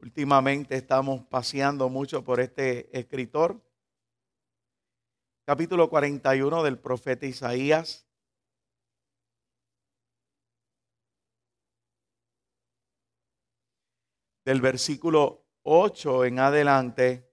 Últimamente estamos paseando mucho por este escritor. Capítulo 41 del profeta Isaías. Del versículo 8 en adelante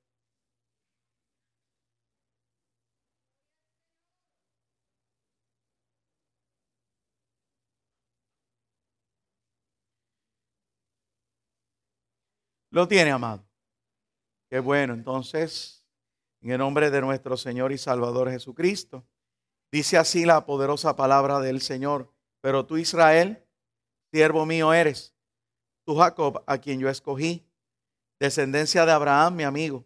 Lo tiene, amado. Qué bueno. Entonces, en el nombre de nuestro Señor y Salvador Jesucristo, dice así la poderosa palabra del Señor. Pero tú, Israel, siervo mío eres, tú, Jacob, a quien yo escogí, descendencia de Abraham, mi amigo,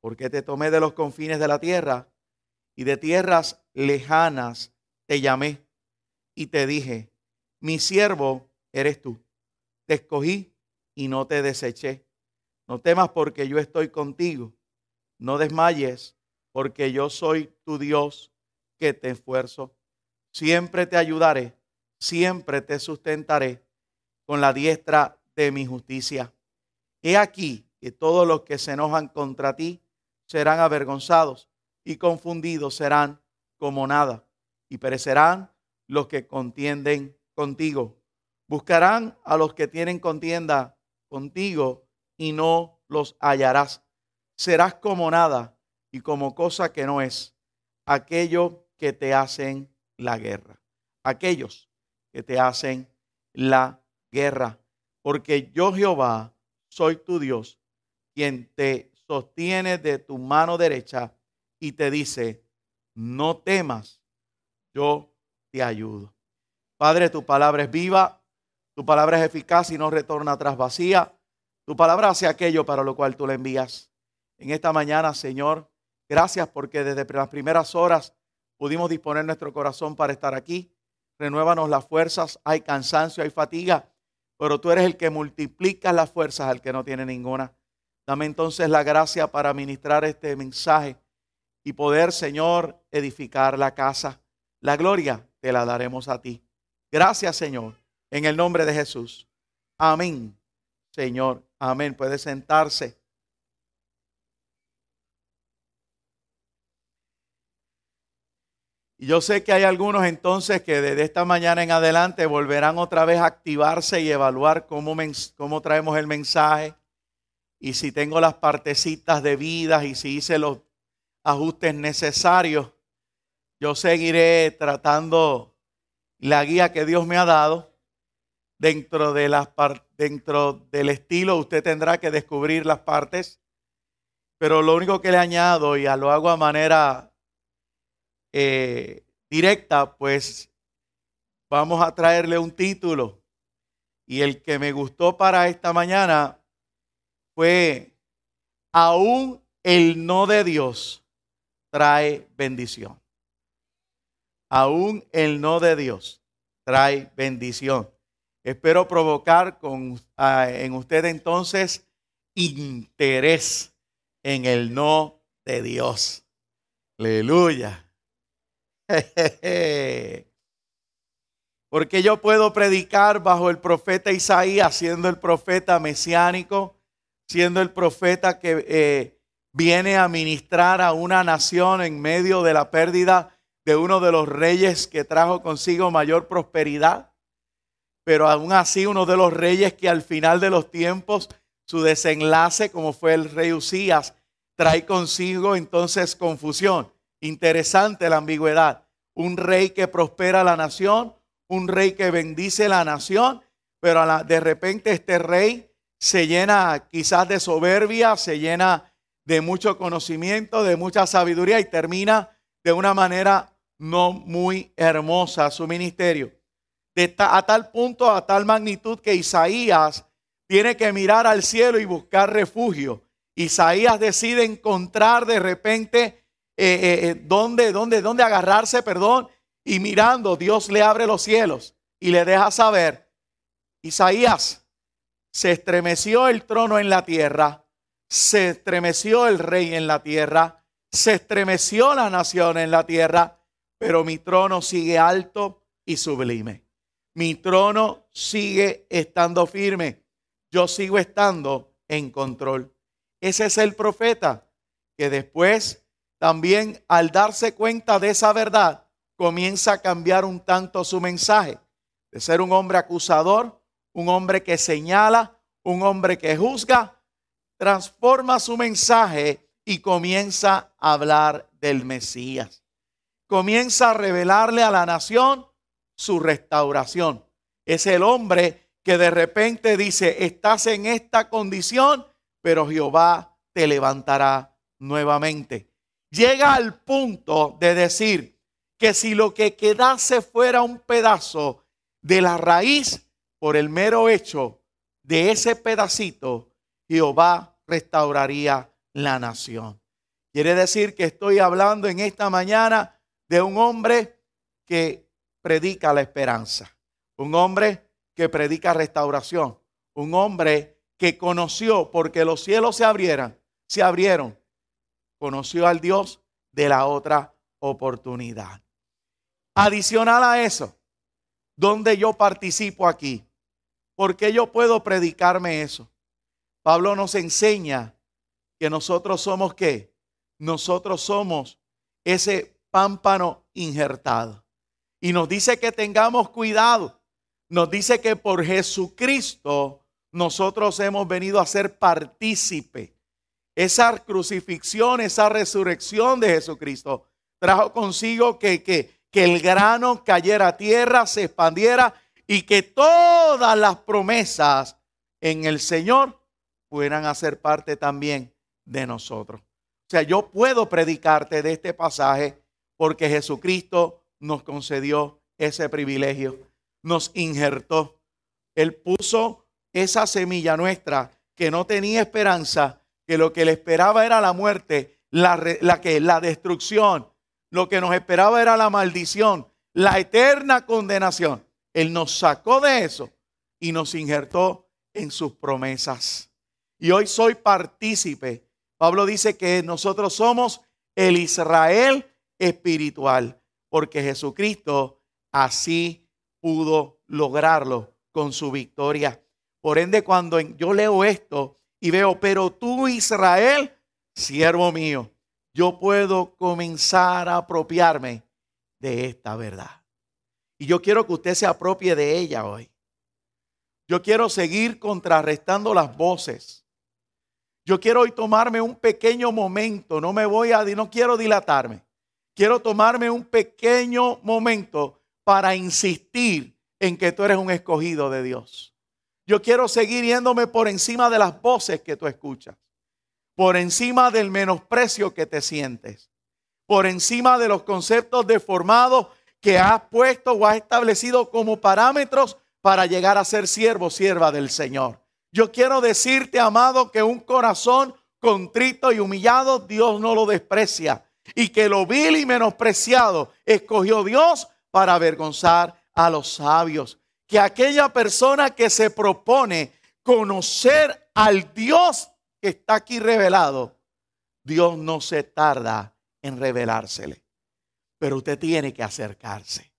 porque te tomé de los confines de la tierra y de tierras lejanas te llamé y te dije, mi siervo eres tú. Te escogí y no te deseché. No temas porque yo estoy contigo. No desmayes porque yo soy tu Dios que te esfuerzo. Siempre te ayudaré, siempre te sustentaré con la diestra de mi justicia. He aquí que todos los que se enojan contra ti serán avergonzados y confundidos serán como nada y perecerán los que contienden contigo. Buscarán a los que tienen contienda contigo y no los hallarás. Serás como nada y como cosa que no es aquello que te hacen la guerra. Aquellos que te hacen la guerra. Porque yo Jehová soy tu Dios, quien te sostiene de tu mano derecha y te dice, no temas, yo te ayudo. Padre, tu palabra es viva, tu palabra es eficaz y no retorna tras vacía. Tu palabra hace aquello para lo cual tú la envías. En esta mañana, Señor, gracias porque desde las primeras horas pudimos disponer nuestro corazón para estar aquí. Renuévanos las fuerzas. Hay cansancio, hay fatiga, pero tú eres el que multiplica las fuerzas al que no tiene ninguna. Dame entonces la gracia para ministrar este mensaje y poder, Señor, edificar la casa. La gloria te la daremos a ti. Gracias, Señor. En el nombre de Jesús. Amén, Señor. Amén. Puede sentarse. Y yo sé que hay algunos entonces que desde esta mañana en adelante volverán otra vez a activarse y evaluar cómo, cómo traemos el mensaje y si tengo las partecitas debidas y si hice los ajustes necesarios. Yo seguiré tratando la guía que Dios me ha dado Dentro, de las dentro del estilo usted tendrá que descubrir las partes, pero lo único que le añado y lo hago a manera eh, directa, pues vamos a traerle un título. Y el que me gustó para esta mañana fue, aún el no de Dios trae bendición. Aún el no de Dios trae bendición. Espero provocar con, ah, en usted entonces interés en el no de Dios. Aleluya. Porque yo puedo predicar bajo el profeta Isaías, siendo el profeta mesiánico, siendo el profeta que eh, viene a ministrar a una nación en medio de la pérdida de uno de los reyes que trajo consigo mayor prosperidad pero aún así uno de los reyes que al final de los tiempos, su desenlace, como fue el rey Usías, trae consigo entonces confusión. Interesante la ambigüedad. Un rey que prospera la nación, un rey que bendice la nación, pero de repente este rey se llena quizás de soberbia, se llena de mucho conocimiento, de mucha sabiduría y termina de una manera no muy hermosa su ministerio a tal punto, a tal magnitud que Isaías tiene que mirar al cielo y buscar refugio. Isaías decide encontrar de repente eh, eh, eh, dónde agarrarse, perdón, y mirando, Dios le abre los cielos y le deja saber, Isaías, se estremeció el trono en la tierra, se estremeció el rey en la tierra, se estremeció la nación en la tierra, pero mi trono sigue alto y sublime. Mi trono sigue estando firme. Yo sigo estando en control. Ese es el profeta que después también al darse cuenta de esa verdad comienza a cambiar un tanto su mensaje. De ser un hombre acusador, un hombre que señala, un hombre que juzga, transforma su mensaje y comienza a hablar del Mesías. Comienza a revelarle a la nación su restauración. Es el hombre que de repente dice, estás en esta condición, pero Jehová te levantará nuevamente. Llega al punto de decir que si lo que quedase fuera un pedazo de la raíz, por el mero hecho de ese pedacito, Jehová restauraría la nación. Quiere decir que estoy hablando en esta mañana de un hombre que predica la esperanza, un hombre que predica restauración, un hombre que conoció porque los cielos se abrieran, se abrieron, conoció al Dios de la otra oportunidad. Adicional a eso, donde yo participo aquí? ¿Por qué yo puedo predicarme eso? Pablo nos enseña que nosotros somos qué? Nosotros somos ese pámpano injertado. Y nos dice que tengamos cuidado. Nos dice que por Jesucristo nosotros hemos venido a ser partícipe. Esa crucifixión, esa resurrección de Jesucristo trajo consigo que, que, el grano cayera a tierra, se expandiera y que todas las promesas en el Señor fueran a ser parte también de nosotros. O sea, yo puedo predicarte de este pasaje porque Jesucristo nos concedió ese privilegio, nos injertó. Él puso esa semilla nuestra que no tenía esperanza, que lo que le esperaba era la muerte, la, la, que, la destrucción, lo que nos esperaba era la maldición, la eterna condenación. Él nos sacó de eso y nos injertó en sus promesas. Y hoy soy partícipe. Pablo dice que nosotros somos el Israel espiritual porque Jesucristo así pudo lograrlo con su victoria. Por ende, cuando yo leo esto y veo, pero tú Israel, siervo mío, yo puedo comenzar a apropiarme de esta verdad. Y yo quiero que usted se apropie de ella hoy. Yo quiero seguir contrarrestando las voces. Yo quiero hoy tomarme un pequeño momento, no me voy a no quiero dilatarme quiero tomarme un pequeño momento para insistir en que tú eres un escogido de Dios. Yo quiero seguir yéndome por encima de las voces que tú escuchas, por encima del menosprecio que te sientes, por encima de los conceptos deformados que has puesto o has establecido como parámetros para llegar a ser siervo, sierva del Señor. Yo quiero decirte, amado, que un corazón contrito y humillado, Dios no lo desprecia y que lo vil y menospreciado escogió Dios para avergonzar a los sabios. Que aquella persona que se propone conocer al Dios que está aquí revelado, Dios no se tarda en revelársele. Pero usted tiene que acercarse.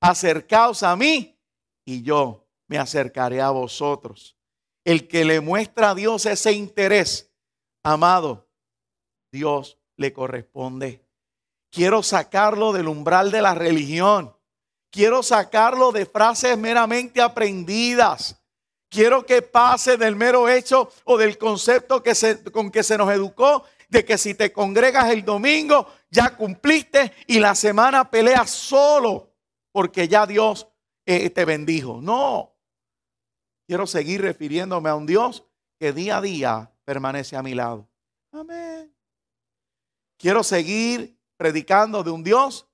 Acercaos a mí y yo me acercaré a vosotros. El que le muestra a Dios ese interés, amado, Dios le corresponde. Quiero sacarlo del umbral de la religión. Quiero sacarlo de frases meramente aprendidas. Quiero que pase del mero hecho o del concepto que con que se nos educó de que si te congregas el domingo, ya cumpliste y la semana peleas solo porque ya Dios eh, te bendijo. No, quiero seguir refiriéndome a un Dios que día a día permanece a mi lado. Amén. Quiero seguir predicando de un Dios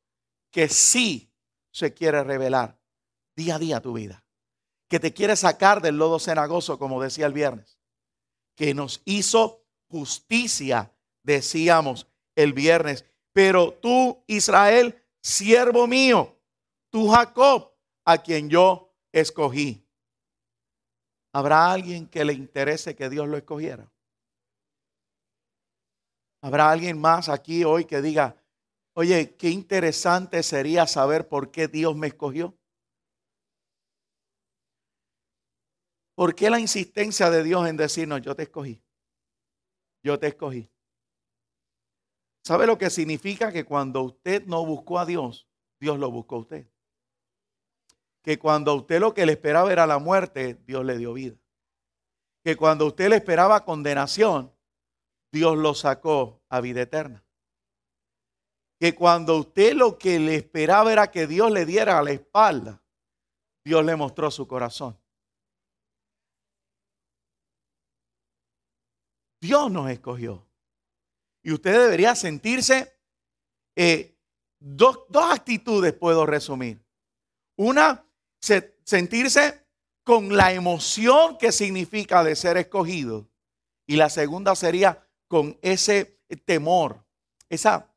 que sí se quiere revelar día a día tu vida, que te quiere sacar del lodo cenagoso, como decía el viernes, que nos hizo justicia, decíamos el viernes, pero tú, Israel, siervo mío, tú, Jacob, a quien yo escogí. ¿Habrá alguien que le interese que Dios lo escogiera? ¿Habrá alguien más aquí hoy que diga, oye, qué interesante sería saber por qué Dios me escogió? ¿Por qué la insistencia de Dios en decirnos, yo te escogí? Yo te escogí. ¿Sabe lo que significa que cuando usted no buscó a Dios, Dios lo buscó a usted? Que cuando usted lo que le esperaba era la muerte, Dios le dio vida. Que cuando usted le esperaba condenación, Dios lo sacó a vida eterna. Que cuando usted lo que le esperaba era que Dios le diera a la espalda, Dios le mostró su corazón. Dios nos escogió. Y usted debería sentirse, eh, dos, actitudes puedo resumir. Una, sentirse con la emoción que significa de ser escogido. Y la segunda sería con ese temor, esa,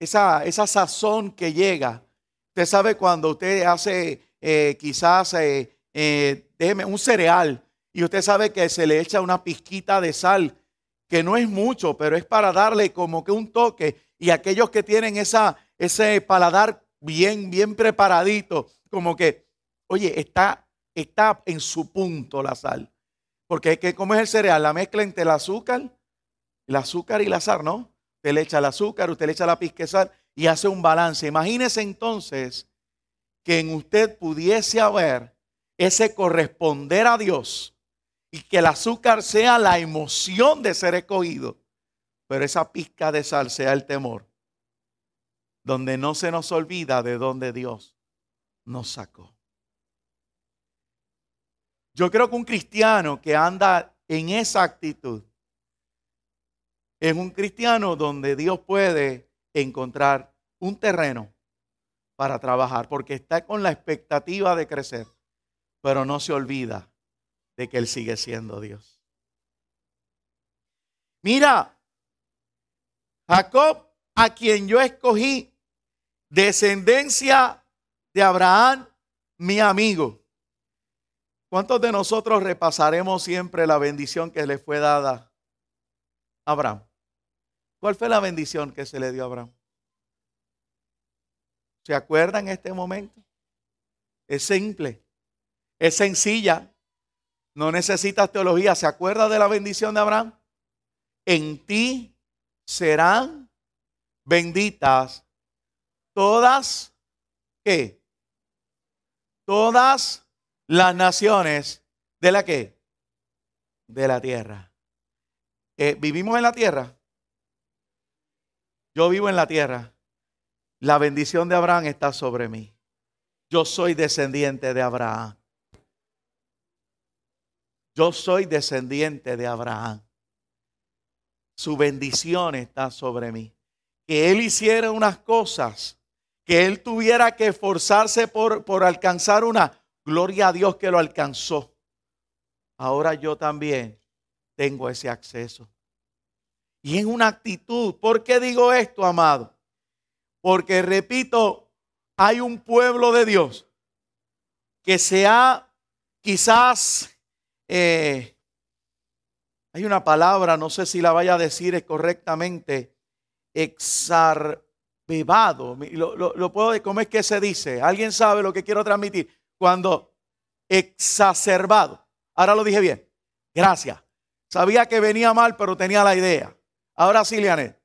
esa, esa sazón que llega. Usted sabe cuando usted hace eh, quizás, eh, eh, déjeme, un cereal y usted sabe que se le echa una pizquita de sal, que no es mucho, pero es para darle como que un toque. Y aquellos que tienen esa, ese paladar bien, bien preparadito, como que, oye, está, está en su punto la sal. Porque es que, como es el cereal? La mezcla entre el azúcar el azúcar y la sal, ¿no? Usted le echa el azúcar, usted le echa la pizca de sal y hace un balance. Imagínese entonces que en usted pudiese haber ese corresponder a Dios y que el azúcar sea la emoción de ser escogido, pero esa pizca de sal sea el temor, donde no se nos olvida de dónde Dios nos sacó. Yo creo que un cristiano que anda en esa actitud es un cristiano donde Dios puede encontrar un terreno para trabajar, porque está con la expectativa de crecer, pero no se olvida de que Él sigue siendo Dios. Mira, Jacob, a quien yo escogí, descendencia de Abraham, mi amigo. ¿Cuántos de nosotros repasaremos siempre la bendición que le fue dada a Abraham? ¿Cuál fue la bendición que se le dio a Abraham? ¿Se acuerda en este momento? Es simple, es sencilla, no necesitas teología. ¿Se acuerda de la bendición de Abraham? En ti serán benditas todas, ¿qué? Todas las naciones de la que? De la tierra. Eh, ¿Vivimos en la tierra? Yo vivo en la tierra. La bendición de Abraham está sobre mí. Yo soy descendiente de Abraham. Yo soy descendiente de Abraham. Su bendición está sobre mí. Que él hiciera unas cosas, que él tuviera que esforzarse por, por alcanzar una. Gloria a Dios que lo alcanzó. Ahora yo también tengo ese acceso y en una actitud. ¿Por qué digo esto, amado? Porque, repito, hay un pueblo de Dios que se ha quizás... Eh, hay una palabra, no sé si la vaya a decir correctamente, exacerbado, Lo, puedo, ¿cómo es que se dice? ¿Alguien sabe lo que quiero transmitir? Cuando exacerbado. Ahora lo dije bien. Gracias. Sabía que venía mal, pero tenía la idea. Ahora sí, Lianet.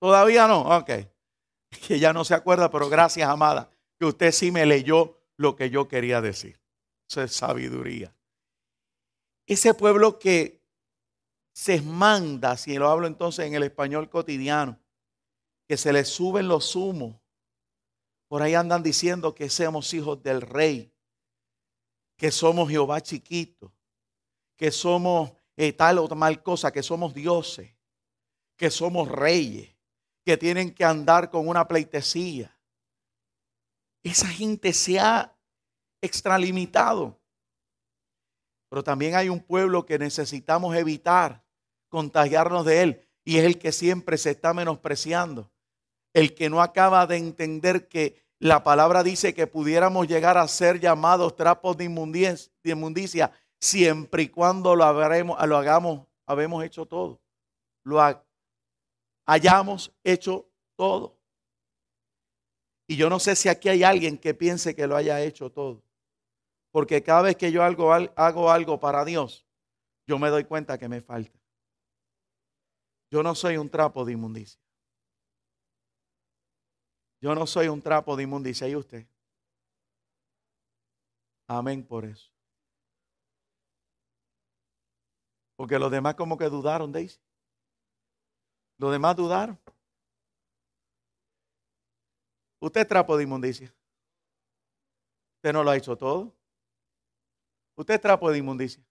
Todavía no. Ok. Que ya no se acuerda, pero gracias, amada, que usted sí me leyó lo que yo quería decir. Eso es sabiduría. Ese pueblo que se manda, si lo hablo entonces en el español cotidiano, que se le suben los humos. Por ahí andan diciendo que seamos hijos del rey, que somos Jehová chiquito, que somos eh, tal o tal cosa, que somos dioses que somos reyes, que tienen que andar con una pleitesía. Esa gente se ha extralimitado. Pero también hay un pueblo que necesitamos evitar contagiarnos de él y es el que siempre se está menospreciando. El que no acaba de entender que la palabra dice que pudiéramos llegar a ser llamados trapos de inmundicia siempre y cuando lo, lo hagamos, habemos hecho todo. Lo, hayamos hecho todo. Y yo no sé si aquí hay alguien que piense que lo haya hecho todo. Porque cada vez que yo hago, algo para Dios, yo me doy cuenta que me falta. Yo no soy un trapo de inmundicia. Yo no soy un trapo de inmundicia. ¿Y usted? Amén por eso. Porque los demás como que dudaron, de eso. Los demás dudaron. Usted es trapo de inmundicia. Usted no lo ha hecho todo. Usted es trapo de inmundicia.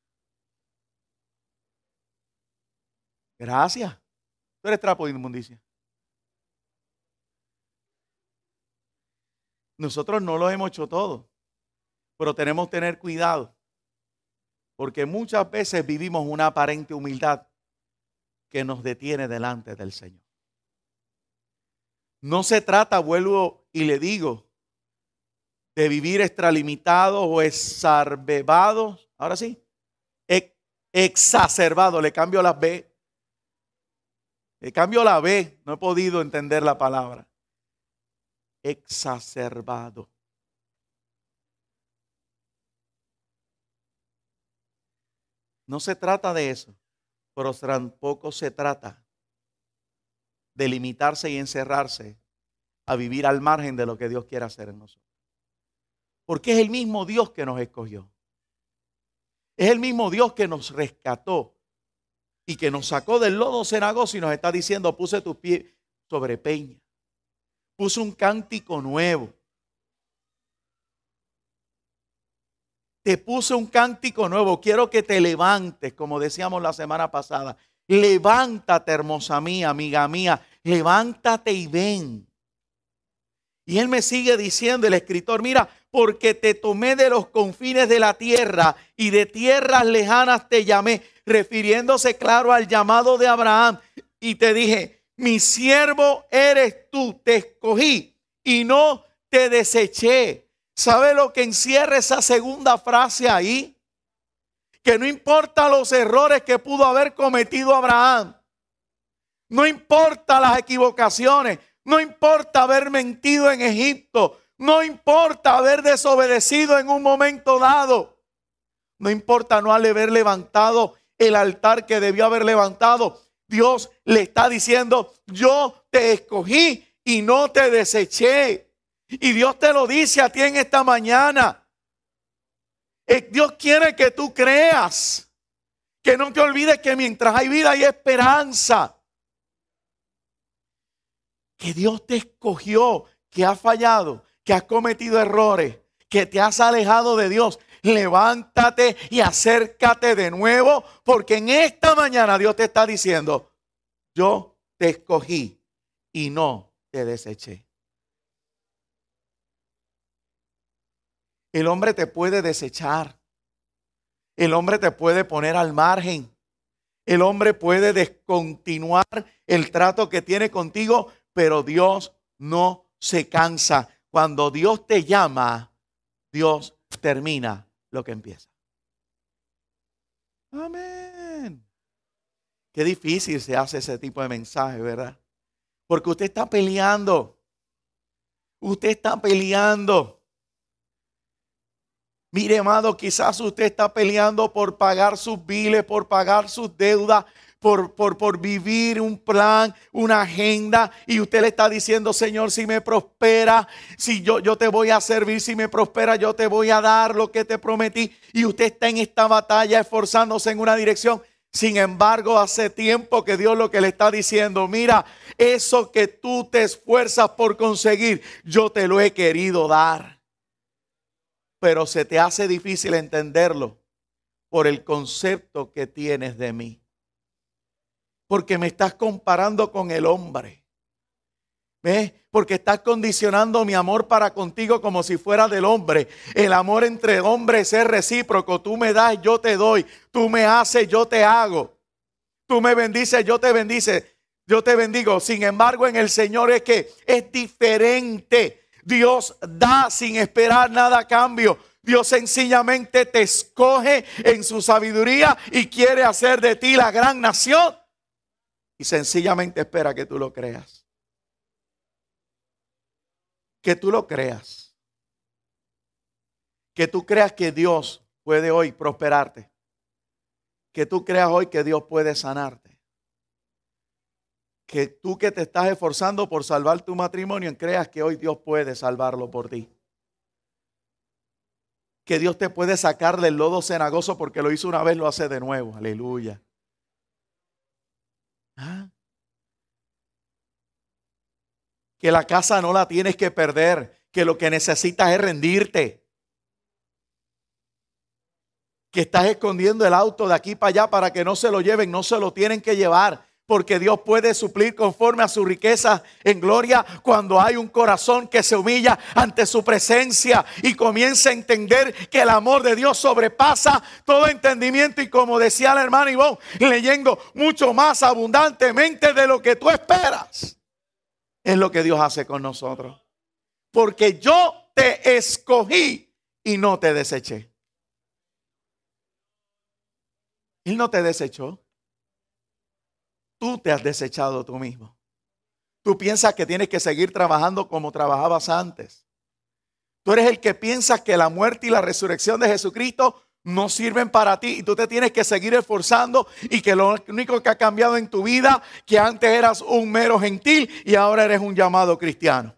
Gracias. Tú eres trapo de inmundicia. Nosotros no lo hemos hecho todo, pero tenemos que tener cuidado, porque muchas veces vivimos una aparente humildad que nos detiene delante del Señor. No se trata, vuelvo y le digo, de vivir extralimitado o exarbebados. ahora sí, e-, exacerbado, le cambio la B, le cambio la B, no he podido entender la palabra, exacerbado. No se trata de eso pero tampoco se trata de limitarse y encerrarse a vivir al margen de lo que Dios quiere hacer en nosotros. Porque es el mismo Dios que nos escogió. Es el mismo Dios que nos rescató y que nos sacó del lodo cenagoso y nos está diciendo, puse tus pies sobre peña. Puse un cántico nuevo. te puse un cántico nuevo. Quiero que te levantes, como decíamos la semana pasada. Levántate, hermosa mía, amiga mía. Levántate y ven. Y él me sigue diciendo, el escritor, mira, porque te tomé de los confines de la tierra y de tierras lejanas te llamé, refiriéndose claro al llamado de Abraham. Y te dije, mi siervo eres tú, te escogí y no te deseché. ¿Sabe lo que encierra esa segunda frase ahí? Que no importa los errores que pudo haber cometido Abraham, no importa las equivocaciones, no importa haber mentido en Egipto, no importa haber desobedecido en un momento dado, no importa no haber levantado el altar que debió haber levantado. Dios le está diciendo, yo te escogí y no te deseché. Y Dios te lo dice a ti en esta mañana. Dios quiere que tú creas. Que no te olvides que mientras hay vida hay esperanza. Que Dios te escogió, que has fallado, que has cometido errores, que te has alejado de Dios. Levántate y acércate de nuevo, porque en esta mañana Dios te está diciendo, yo te escogí y no te deseché. El hombre te puede desechar. El hombre te puede poner al margen. El hombre puede descontinuar el trato que tiene contigo, pero Dios no se cansa. Cuando Dios te llama, Dios termina lo que empieza. Amén. Qué difícil se hace ese tipo de mensaje, ¿verdad? Porque usted está peleando. Usted está peleando. Mire, amado, quizás usted está peleando por pagar sus biles, por pagar sus deudas, por, por, por, vivir un plan, una agenda, y usted le está diciendo, Señor, si me prospera, si yo, yo te voy a servir, si me prospera, yo te voy a dar lo que te prometí, y usted está en esta batalla esforzándose en una dirección. Sin embargo, hace tiempo que Dios lo que le está diciendo, mira, eso que tú te esfuerzas por conseguir, yo te lo he querido dar pero se te hace difícil entenderlo por el concepto que tienes de mí. Porque me estás comparando con el hombre. ¿Ves? Porque estás condicionando mi amor para contigo como si fuera del hombre. El amor entre hombres es recíproco. Tú me das, yo te doy. Tú me haces, yo te hago. Tú me bendices, yo te bendice. Yo te bendigo. Sin embargo, en el Señor es que es diferente Dios da sin esperar nada a cambio. Dios sencillamente te escoge en su sabiduría y quiere hacer de ti la gran nación. Y sencillamente espera que tú lo creas. Que tú lo creas. Que tú creas que Dios puede hoy prosperarte. Que tú creas hoy que Dios puede sanarte que tú que te estás esforzando por salvar tu matrimonio, creas que hoy Dios puede salvarlo por ti. Que Dios te puede sacar del lodo cenagoso porque lo hizo una vez, lo hace de nuevo. Aleluya. Ah. Que la casa no la tienes que perder, que lo que necesitas es rendirte que estás escondiendo el auto de aquí para allá para que no se lo lleven, no se lo tienen que llevar. Porque Dios puede suplir conforme a su riqueza en gloria cuando hay un corazón que se humilla ante su presencia y comienza a entender que el amor de Dios sobrepasa todo entendimiento y como decía la hermana Ivonne, leyendo mucho más abundantemente de lo que tú esperas. Es lo que Dios hace con nosotros. Porque yo te escogí y no te deseché. Él no te desechó. Tú te has desechado tú mismo. Tú piensas que tienes que seguir trabajando como trabajabas antes. Tú eres el que piensa que la muerte y la resurrección de Jesucristo no sirven para ti y tú te tienes que seguir esforzando y que lo único que ha cambiado en tu vida, que antes eras un mero gentil y ahora eres un llamado cristiano.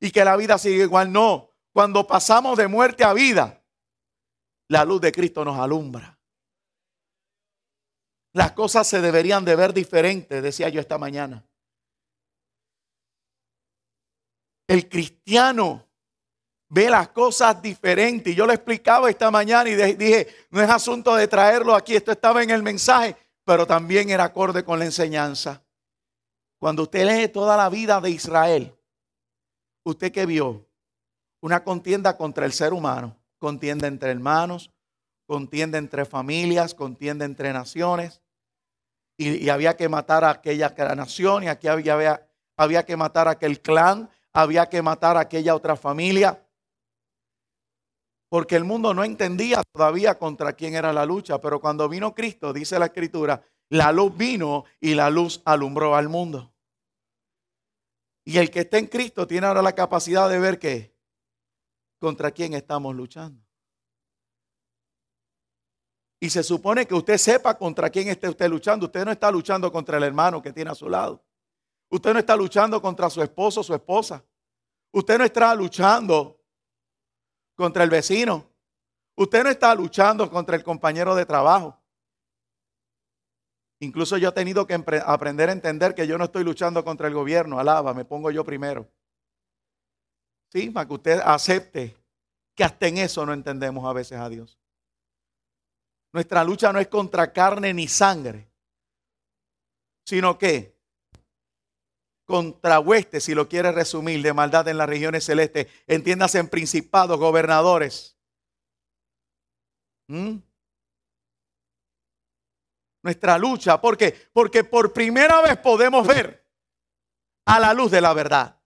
Y que la vida sigue igual, no. Cuando pasamos de muerte a vida, la luz de Cristo nos alumbra. Las cosas se deberían de ver diferentes, decía yo esta mañana. El cristiano ve las cosas diferentes. Y yo le explicaba esta mañana y dije, no es asunto de traerlo aquí, esto estaba en el mensaje, pero también era acorde con la enseñanza. Cuando usted lee toda la vida de Israel, usted que vio una contienda contra el ser humano, contienda entre hermanos, contiende entre familias, contiende entre naciones. Y, había que matar a aquella nación y aquí había, había, que matar a aquel clan, había que matar a aquella otra familia. Porque el mundo no entendía todavía contra quién era la lucha, pero cuando vino Cristo, dice la escritura, la luz vino y la luz alumbró al mundo. Y el que está en Cristo tiene ahora la capacidad de ver qué, contra quién estamos luchando. Y se supone que usted sepa contra quién está usted luchando. Usted no está luchando contra el hermano que tiene a su lado. Usted no está luchando contra su esposo o su esposa. Usted no está luchando contra el vecino. Usted no está luchando contra el compañero de trabajo. Incluso yo he tenido que aprender a entender que yo no estoy luchando contra el gobierno. Alaba, me pongo yo primero. Sí, para que usted acepte que hasta en eso no entendemos a veces a Dios. Nuestra lucha no es contra carne ni sangre, sino que contra huestes, si lo quieres resumir, de maldad en las regiones celestes, entiéndase en principados, gobernadores. ¿Mm? Nuestra lucha, ¿por qué? Porque por primera vez podemos ver a la luz de la verdad,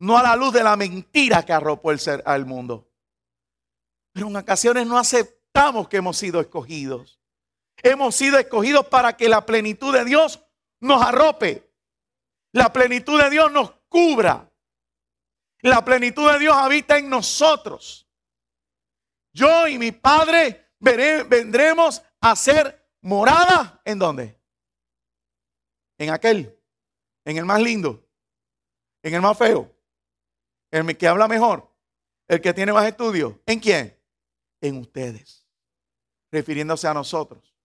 no a la luz de la mentira que arropó el ser al mundo. Pero en ocasiones no hace estamos que hemos sido escogidos. Hemos sido escogidos para que la plenitud de Dios nos arrope. La plenitud de Dios nos cubra. La plenitud de Dios habita en nosotros. Yo y mi Padre vendremos a ser morada. ¿En dónde? En aquel. En el más lindo. En el más feo. En el que habla mejor. El que tiene más estudios. ¿En quién? En ustedes refiriéndose a nosotros.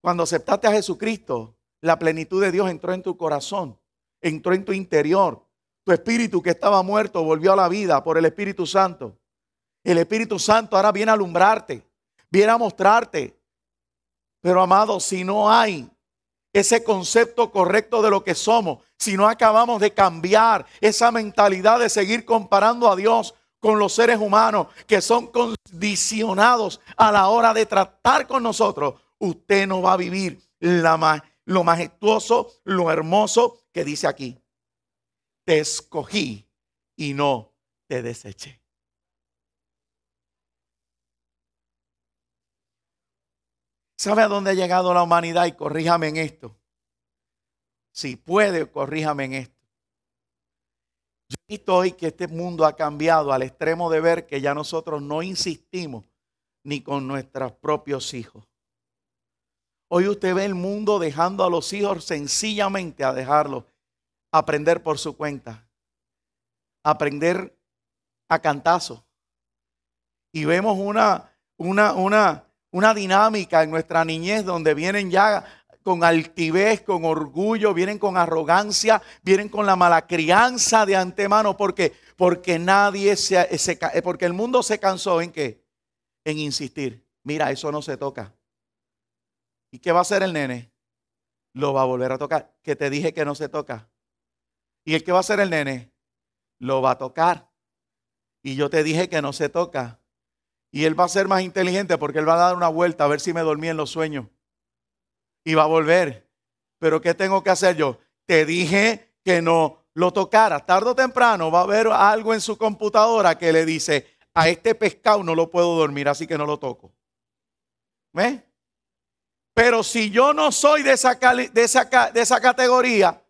Cuando aceptaste a Jesucristo, la plenitud de Dios entró en tu corazón, entró en tu interior. Tu espíritu que estaba muerto volvió a la vida por el Espíritu Santo. El Espíritu Santo ahora viene a alumbrarte, viene a mostrarte. Pero amado, si no hay ese concepto correcto de lo que somos, si no acabamos de cambiar esa mentalidad de seguir comparando a Dios con los seres humanos que son condicionados a la hora de tratar con nosotros, usted no va a vivir lo majestuoso, lo hermoso que dice aquí. Te escogí y no te deseché. ¿Sabe a dónde ha llegado la humanidad? Y corríjame en esto. Si puede, corríjame en esto. Yo visto hoy que este mundo ha cambiado al extremo de ver que ya nosotros no insistimos ni con nuestros propios hijos. Hoy usted ve el mundo dejando a los hijos sencillamente a dejarlos aprender por su cuenta, aprender a cantazo. Y vemos una, una, una, una dinámica en nuestra niñez donde vienen ya con altivez, con orgullo, vienen con arrogancia, vienen con la mala crianza de antemano. ¿Por qué? Porque nadie se, eh, porque el mundo se cansó en qué? En insistir. Mira, eso no se toca. ¿Y qué va a hacer el nene? Lo va a volver a tocar. Que te dije que no se toca. ¿Y el qué va a hacer el nene? Lo va a tocar. Y yo te dije que no se toca. Y él va a ser más inteligente porque él va a dar una vuelta a ver si me dormí en los sueños y va a volver. Pero ¿qué tengo que hacer yo? Te dije que no lo tocara. Tarde o temprano va a haber algo en su computadora que le dice, a este pescado no lo puedo dormir, así que no lo toco. ¿Ves? Pero si yo no soy de esa, de, de esa categoría,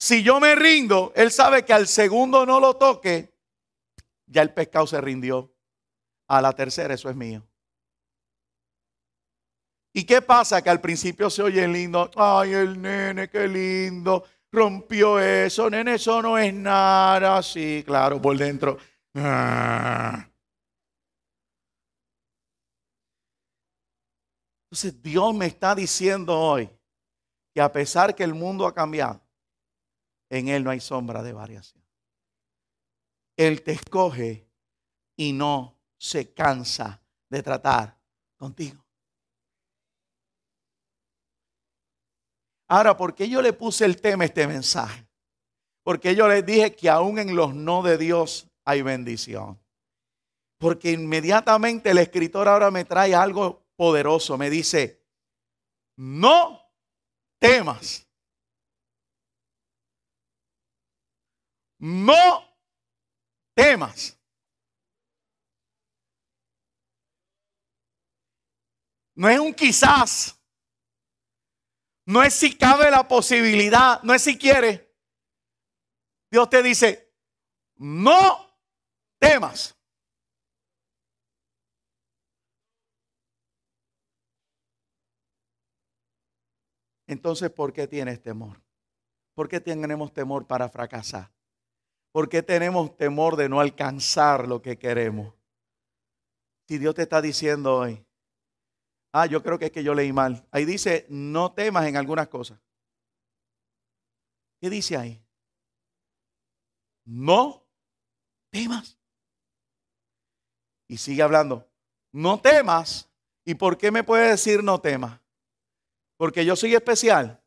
si yo me rindo, él sabe que al segundo no lo toque, ya el pescado se rindió. A la tercera, eso es mío. ¿Y qué pasa? Que al principio se oye lindo, ay, el nene, qué lindo, rompió eso, nene, eso no es nada, sí, claro, por dentro. Entonces Dios me está diciendo hoy que a pesar que el mundo ha cambiado, en Él no hay sombra de variación. Él te escoge y no se cansa de tratar contigo. Ahora, ¿por qué yo le puse el tema este mensaje? Porque yo les dije que aún en los no de Dios hay bendición. Porque inmediatamente el escritor ahora me trae algo poderoso. Me dice, no temas. No temas. No es un quizás. No es si cabe la posibilidad, no es si quiere. Dios te dice, no temas. Entonces, ¿por qué tienes temor? ¿Por qué tenemos temor para fracasar? ¿Por qué tenemos temor de no alcanzar lo que queremos? Si Dios te está diciendo hoy, Ah, yo creo que es que yo leí mal. Ahí dice, no temas en algunas cosas. ¿Qué dice ahí? No temas. Y sigue hablando, no temas. ¿Y por qué me puede decir no temas? Porque yo soy especial.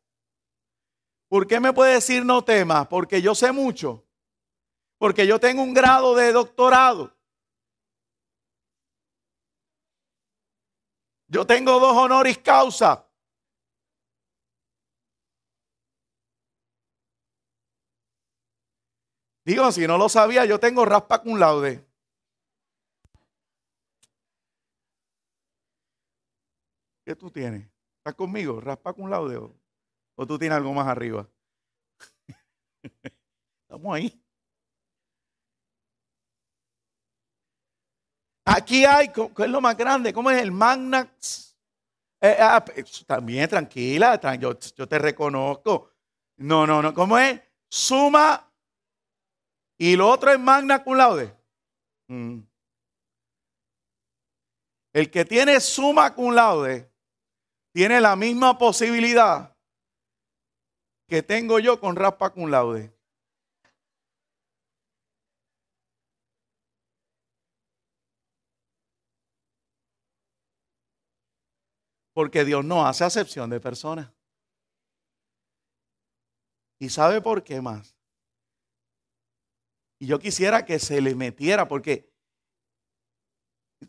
¿Por qué me puede decir no temas? Porque yo sé mucho. Porque yo tengo un grado de doctorado. Yo tengo dos honoris causa. Digo, si no lo sabía, yo tengo raspa cum laude. ¿Qué tú tienes? ¿Estás conmigo? ¿Raspa con laude? ¿O, o tú tienes algo más arriba? Estamos ahí. Aquí hay, ¿qué es lo más grande? ¿Cómo es el magna? Eh, eh, ah, también, tranquila, yo, yo te reconozco. No, no, no. ¿Cómo es? Suma y lo otro es magna cum laude. Mm. El que tiene suma cum laude tiene la misma posibilidad que tengo yo con raspa cum laude. Porque Dios no hace acepción de personas. ¿Y sabe por qué más? Y yo quisiera que se le metiera, porque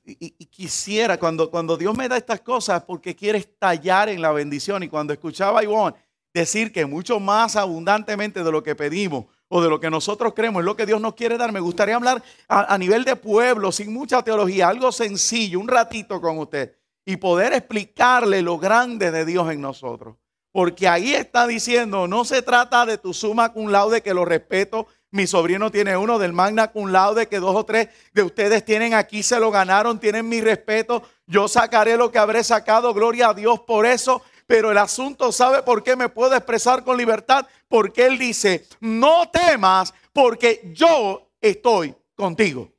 y, quisiera, cuando, cuando Dios me da estas cosas, porque quiere estallar en la bendición. Y cuando escuchaba a Ivonne decir que mucho más abundantemente de lo que pedimos o de lo que nosotros creemos es lo que Dios nos quiere dar, me gustaría hablar a nivel de pueblo, sin mucha teología, algo sencillo, un ratito con usted y poder explicarle lo grande de Dios en nosotros. Porque ahí está diciendo, no se trata de tu suma cum laude que lo respeto. Mi sobrino tiene uno del magna cum laude que dos o tres de ustedes tienen aquí, se lo ganaron, tienen mi respeto. Yo sacaré lo que habré sacado, gloria a Dios por eso. Pero el asunto, ¿sabe por qué me puedo expresar con libertad? Porque él dice, no temas porque yo estoy contigo.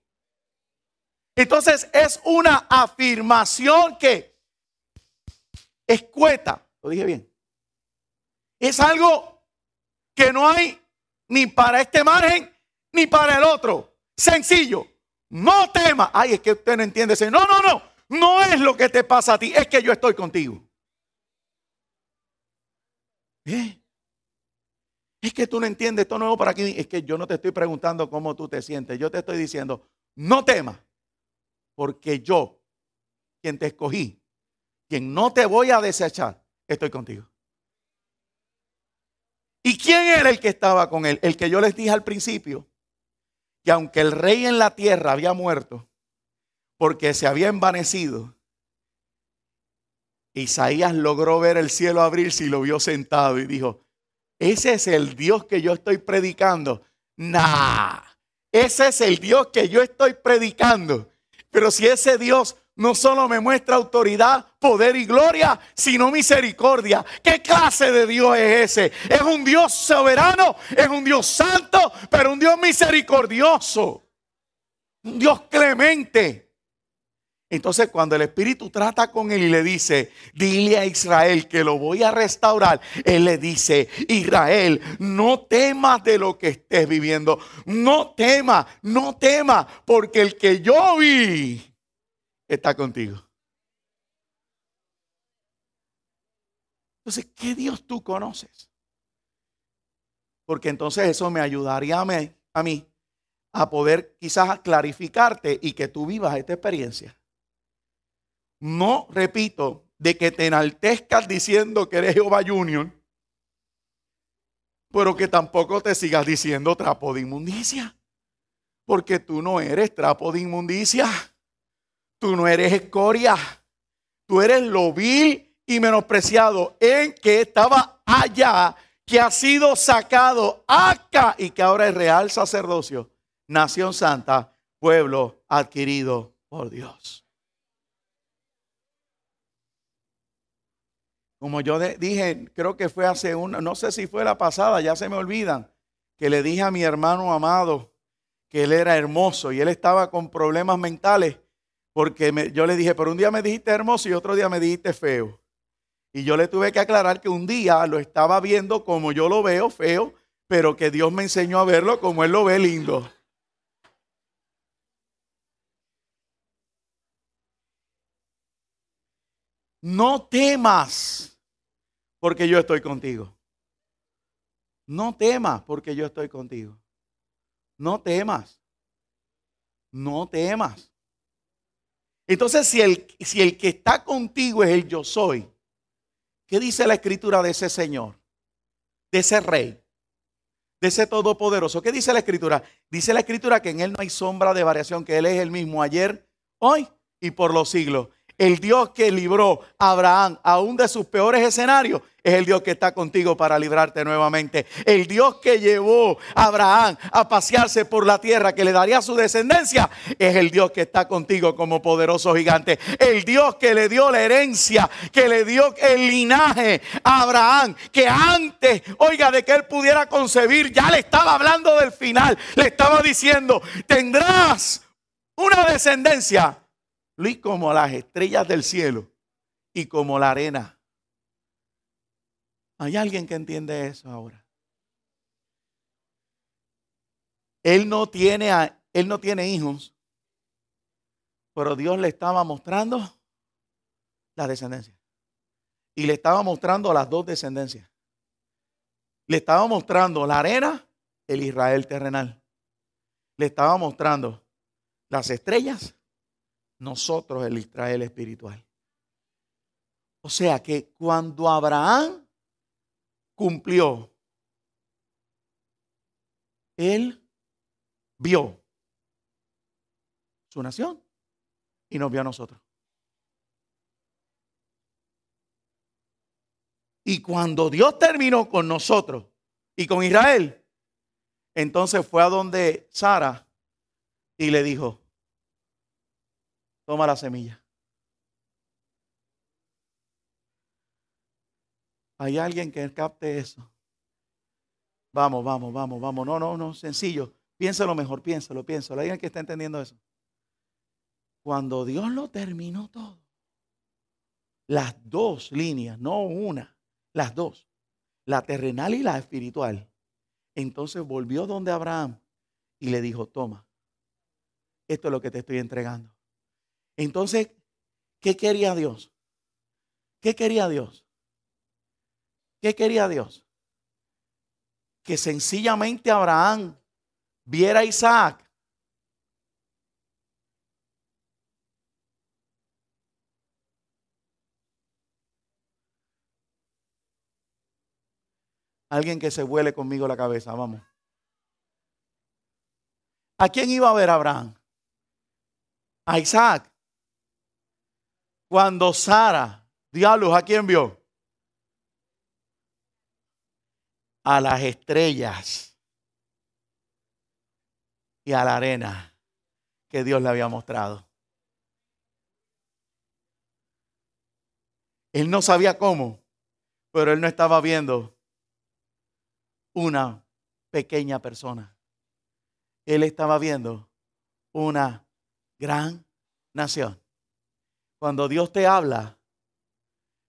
Entonces es una afirmación que escueta, lo dije bien. Es algo que no hay ni para este margen ni para el otro. Sencillo, no tema. Ay, es que usted no entiende. No, no, no. No es lo que te pasa a ti, es que yo estoy contigo. ¿Eh? Es que tú no entiendes esto nuevo para aquí. Es que yo no te estoy preguntando cómo tú te sientes. Yo te estoy diciendo, no temas porque yo, quien te escogí, quien no te voy a desechar, estoy contigo. ¿Y quién era el que estaba con él? El que yo les dije al principio, que aunque el rey en la tierra había muerto, porque se había envanecido, Isaías logró ver el cielo abrirse y lo vio sentado y dijo, ese es el Dios que yo estoy predicando. Nah, ese es el Dios que yo estoy predicando. Pero si ese Dios no solo me muestra autoridad, poder y gloria, sino misericordia. ¿Qué clase de Dios es ese? Es un Dios soberano, es un Dios santo, pero un Dios misericordioso, un Dios clemente. Entonces cuando el Espíritu trata con él y le dice, dile a Israel que lo voy a restaurar, él le dice, Israel, no temas de lo que estés viviendo, no temas, no temas, porque el que yo vi está contigo. Entonces, ¿qué Dios tú conoces? Porque entonces eso me ayudaría a mí, a poder quizás clarificarte y que tú vivas esta experiencia. No, repito, de que te enaltezcas diciendo que eres Jehová Junior, pero que tampoco te sigas diciendo trapo de inmundicia, porque tú no eres trapo de inmundicia, tú no eres escoria, tú eres lo vil y menospreciado en que estaba allá, que ha sido sacado acá y que ahora es real sacerdocio, nación santa, pueblo adquirido por Dios. Como yo dije, creo que fue hace una, no sé si fue la pasada, ya se me olvidan, que le dije a mi hermano amado que él era hermoso y él estaba con problemas mentales, porque yo le dije, pero un día me dijiste hermoso y otro día me dijiste feo. Y yo le tuve que aclarar que un día lo estaba viendo como yo lo veo, feo, pero que Dios me enseñó a verlo como Él lo ve lindo. No temas porque yo estoy contigo. No temas porque yo estoy contigo. No temas. No temas. Entonces, si el, si el que está contigo es el yo soy, ¿qué dice la escritura de ese Señor? De ese Rey de ese Todopoderoso. ¿Qué dice la Escritura? Dice la Escritura que en Él no hay sombra de variación, que Él es el mismo ayer, hoy y por los siglos. El Dios que libró a Abraham aún de sus peores escenarios es el Dios que está contigo para librarte nuevamente. El Dios que llevó a Abraham a pasearse por la tierra que le daría su descendencia es el Dios que está contigo como poderoso gigante. El Dios que le dio la herencia, que le dio el linaje a Abraham, que antes, oiga, de que él pudiera concebir, ya le estaba hablando del final, le estaba diciendo, tendrás una descendencia Luis como las estrellas del cielo y como la arena. ¿Hay alguien que entiende eso ahora? Él no tiene, él no tiene hijos, pero Dios le estaba mostrando la descendencia. Y le estaba mostrando las dos descendencias. Le estaba mostrando la arena, el Israel terrenal. Le estaba mostrando las estrellas nosotros el Israel espiritual. O sea que cuando Abraham cumplió, él vio su nación y nos vio a nosotros. Y cuando Dios terminó con nosotros y con Israel, entonces fue a donde Sara y le dijo, toma la semilla. Hay alguien que capte eso. Vamos, vamos, vamos, vamos. No, no, no, sencillo. Piénsalo mejor, piénsalo, piénsalo. Hay alguien que está entendiendo eso. Cuando Dios lo terminó todo, las dos líneas, no una, las dos, la terrenal y la espiritual. Entonces volvió donde Abraham y le dijo, toma, esto es lo que te estoy entregando. Entonces, ¿qué quería Dios? ¿Qué quería Dios? ¿Qué quería Dios? Que sencillamente Abraham viera a Isaac Alguien que se huele conmigo la cabeza, vamos. ¿A quién iba a ver Abraham? A Isaac cuando Sara dio a ¿a quién vio? A las estrellas y a la arena que Dios le había mostrado. Él no sabía cómo, pero él no estaba viendo una pequeña persona. Él estaba viendo una gran nación. Cuando Dios te habla,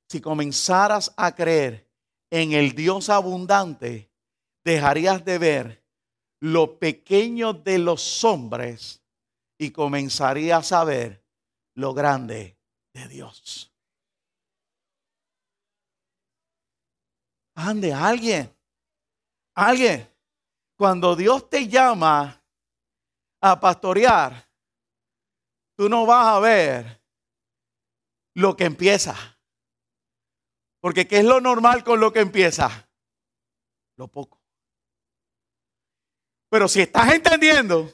si comenzaras a creer en el Dios abundante, dejarías de ver lo pequeño de los hombres y comenzarías a ver lo grande de Dios. Ande, alguien, alguien, cuando Dios te llama a pastorear, tú no vas a ver lo que empieza. Porque ¿qué es lo normal con lo que empieza? Lo poco. Pero si estás entendiendo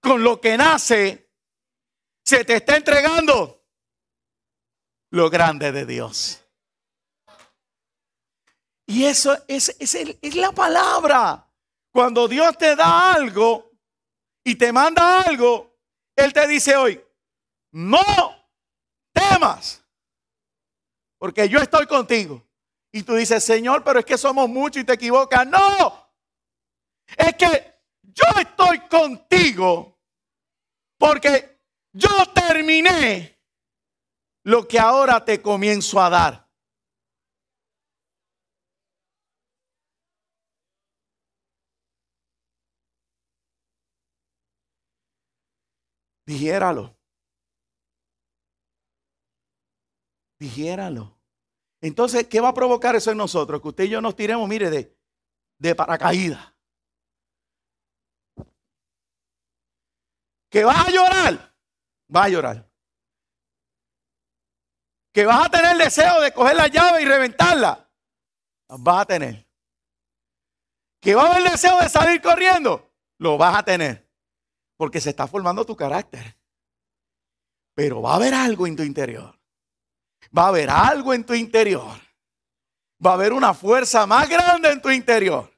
con lo que nace, se te está entregando lo grande de Dios. Y eso es, es, es, la palabra. Cuando Dios te da algo y te manda algo, él te dice hoy, no temas, porque yo estoy contigo. Y tú dices, Señor, pero es que somos muchos y te equivocas. No, es que yo estoy contigo porque yo terminé lo que ahora te comienzo a dar. Digiéralo. Digiéralo. Entonces, ¿qué va a provocar eso en nosotros? Que usted y yo nos tiremos, mire, de, de paracaídas. Que vas a llorar, vas a llorar. Que vas a tener deseo de coger la llave y reventarla, vas a tener. Que va a haber deseo de salir corriendo, lo vas a tener. Porque se está formando tu carácter. Pero va a haber algo en tu interior. Va a haber algo en tu interior. Va a haber una fuerza más grande en tu interior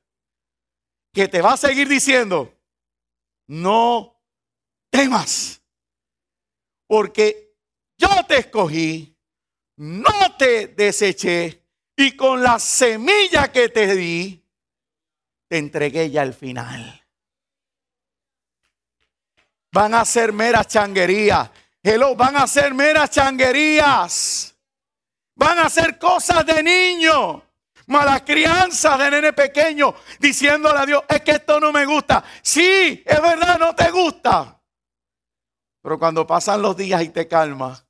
que te va a seguir diciendo, no temas. Porque yo te escogí, no te deseché y con la semilla que te di, te entregué ya al final van a ser meras changuerías. Hello, van a ser meras changuerías. Van a hacer cosas de niño, malas crianzas de nene pequeño, diciéndole a Dios, es que esto no me gusta. Sí, es verdad, no te gusta. Pero cuando pasan los días y te calmas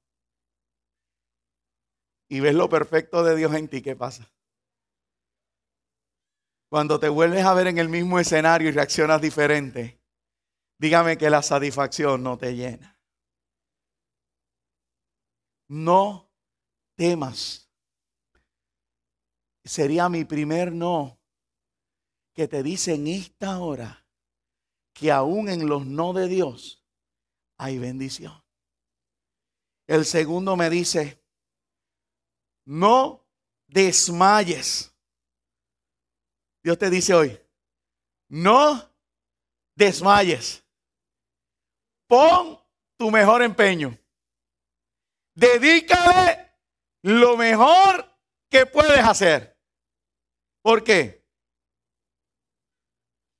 y ves lo perfecto de Dios en ti, ¿qué pasa? Cuando te vuelves a ver en el mismo escenario y reaccionas diferente, Dígame que la satisfacción no te llena. No temas. Sería mi primer no que te dice en esta hora que aún en los no de Dios hay bendición. El segundo me dice, no desmayes. Dios te dice hoy, no desmayes. Pon tu mejor empeño. Dedícale lo mejor que puedes hacer. ¿Por qué?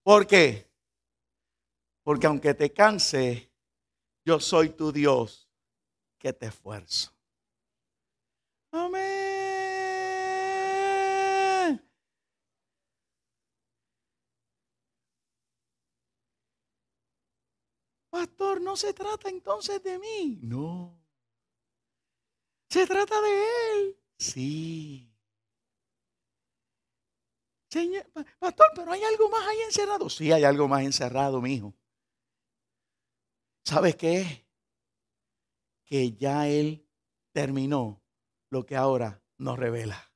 ¿Por qué? Porque aunque te canse, yo soy tu Dios que te esfuerzo. Amén. Pastor, no se trata entonces de mí. No. Se trata de Él. Sí. Señor, pastor, pero hay algo más ahí encerrado. Sí, hay algo más encerrado, mi hijo. ¿Sabes qué? Que ya Él terminó lo que ahora nos revela.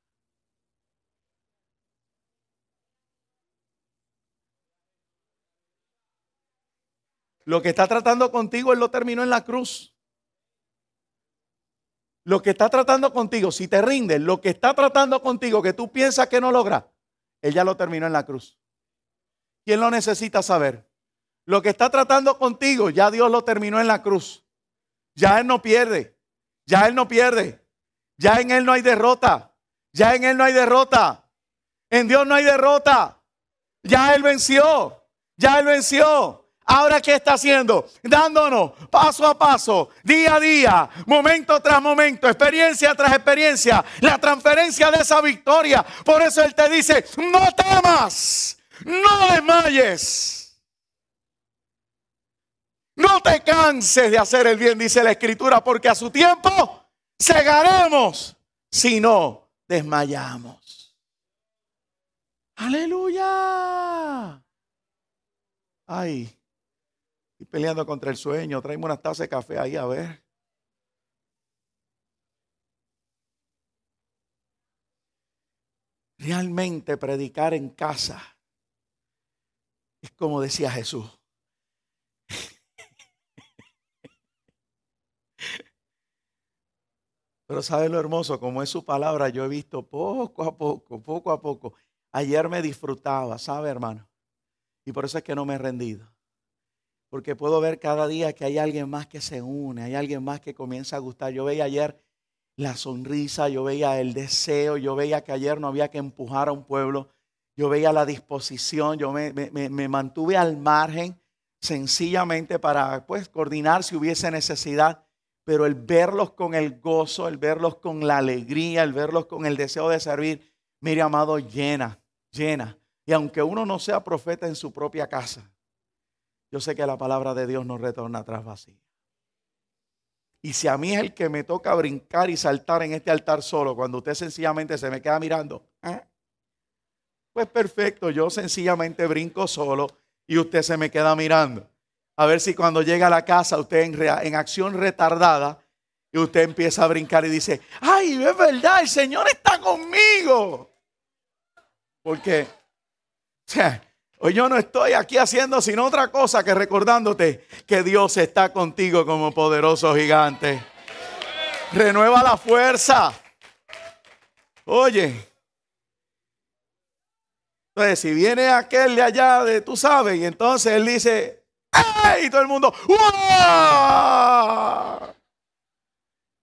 Lo que está tratando contigo, Él lo terminó en la cruz. Lo que está tratando contigo, si te rinde lo que está tratando contigo que tú piensas que no logra, Él ya lo terminó en la cruz. ¿Quién lo necesita saber? Lo que está tratando contigo, ya Dios lo terminó en la cruz. Ya Él no pierde. Ya Él no pierde. Ya en Él no hay derrota. Ya en Él no hay derrota. En Dios no hay derrota. Ya Él venció. Ya Él venció. Ahora, ¿qué está haciendo? Dándonos paso a paso, día a día, momento tras momento, experiencia tras experiencia, la transferencia de esa victoria. Por eso Él te dice, no temas, no desmayes. No te canses de hacer el bien, dice la escritura, porque a su tiempo cegaremos si no desmayamos. Aleluya. Ay, peleando contra el sueño. traemos unas tazas de café ahí a ver. Realmente predicar en casa es como decía Jesús. Pero sabe lo hermoso, como es su palabra, yo he visto poco a poco, poco a poco. Ayer me disfrutaba, ¿sabe, hermano? Y por eso es que no me he rendido porque puedo ver cada día que hay alguien más que se une, hay alguien más que comienza a gustar. Yo veía ayer la sonrisa, yo veía el deseo, yo veía que ayer no había que empujar a un pueblo, yo veía la disposición, yo me, mantuve al margen sencillamente para pues coordinar si hubiese necesidad, pero el verlos con el gozo, el verlos con la alegría, el verlos con el deseo de servir, mire amado, llena, llena. Y aunque uno no sea profeta en su propia casa, yo sé que la palabra de Dios no retorna atrás vacía. Y si a mí es el que me toca brincar y saltar en este altar solo, cuando usted sencillamente se me queda mirando, ¿eh? pues perfecto, yo sencillamente brinco solo y usted se me queda mirando. A ver si cuando llega a la casa usted en, en acción retardada y usted empieza a brincar y dice, ay, es verdad, el Señor está conmigo. Porque, sea, Hoy pues yo no estoy aquí haciendo sino otra cosa que recordándote que Dios está contigo como poderoso gigante. Renueva la fuerza. Oye. Entonces, si viene aquel de allá de tú sabes, y entonces él dice, ¡ay! Y todo el mundo, ¡Uah!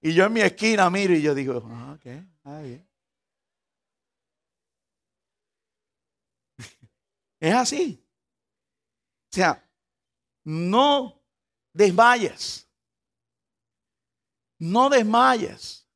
Y yo en mi esquina miro y yo digo, ah, qué ah, Es así. O sea, no desmayes. No desmayes.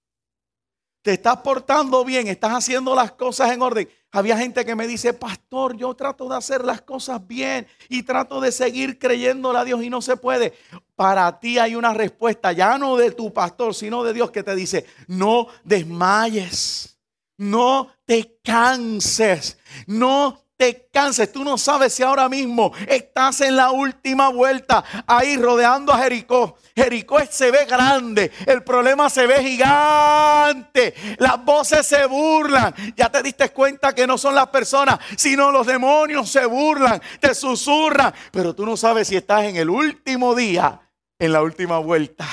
Te estás portando bien, estás haciendo las cosas en orden. Había gente que me dice, pastor, yo trato de hacer las cosas bien y trato de seguir creyéndole a Dios y no se puede. Para ti hay una respuesta, ya no de tu pastor, sino de Dios que te dice, no desmayes, no te canses, no te canses. Tú no sabes si ahora mismo estás en la última vuelta ahí rodeando a Jericó. Jericó se ve grande, el problema se ve gigante, las voces se burlan. Ya te diste cuenta que no son las personas, sino los demonios se burlan, te susurran. Pero tú no sabes si estás en el último día, en la última vuelta.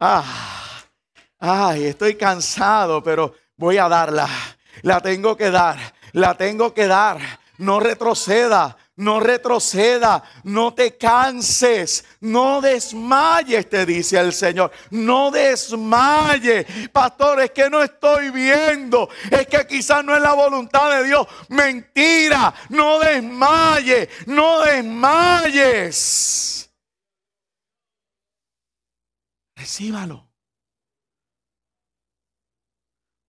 Ah, ay, estoy cansado, pero voy a darla. La tengo que dar la tengo que dar. No retroceda, no retroceda, no te canses, no desmayes, te dice el Señor. No desmayes, pastor, es que no estoy viendo, es que quizás no es la voluntad de Dios. Mentira, no desmayes, no desmayes. Recíbalo.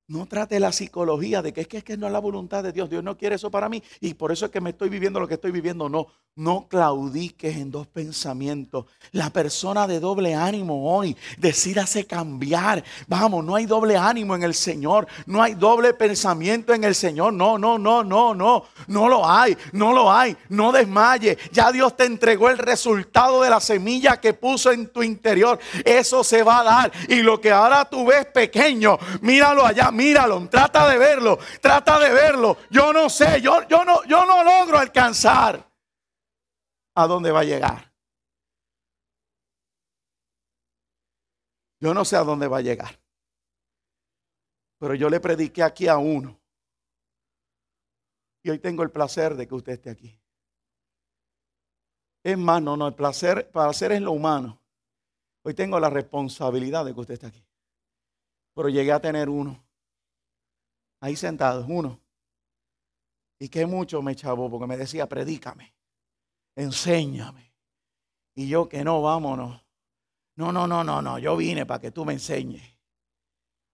No trate la psicología de que es que, es que no es la voluntad de Dios, Dios no quiere eso para mí y por eso es que me estoy viviendo lo que estoy viviendo. No, no claudiques en dos pensamientos. La persona de doble ánimo hoy, decídase cambiar. Vamos, no hay doble ánimo en el Señor. No hay doble pensamiento en el Señor. No, no, no, no, no. No lo hay, no lo hay. No desmayes. Ya Dios te entregó el resultado de la semilla que puso en tu interior. Eso se va a dar. Y lo que ahora tú ves pequeño, míralo allá, míralo. Trata de verlo, trata de verlo. Yo no sé, yo, yo, no, yo no logro alcanzar a dónde va a llegar. Yo no sé a dónde va a llegar. Pero yo le prediqué aquí a uno. Y hoy tengo el placer de que usted esté aquí. Es más, no, no, el placer, placer es lo humano. Hoy tengo la responsabilidad de que usted esté aquí. Pero llegué a tener uno. Ahí sentado, uno. Y que mucho me chavó porque me decía, predícame enséñame. Y yo que no, vámonos. No, no, no, no, no, yo vine para que tú me enseñes.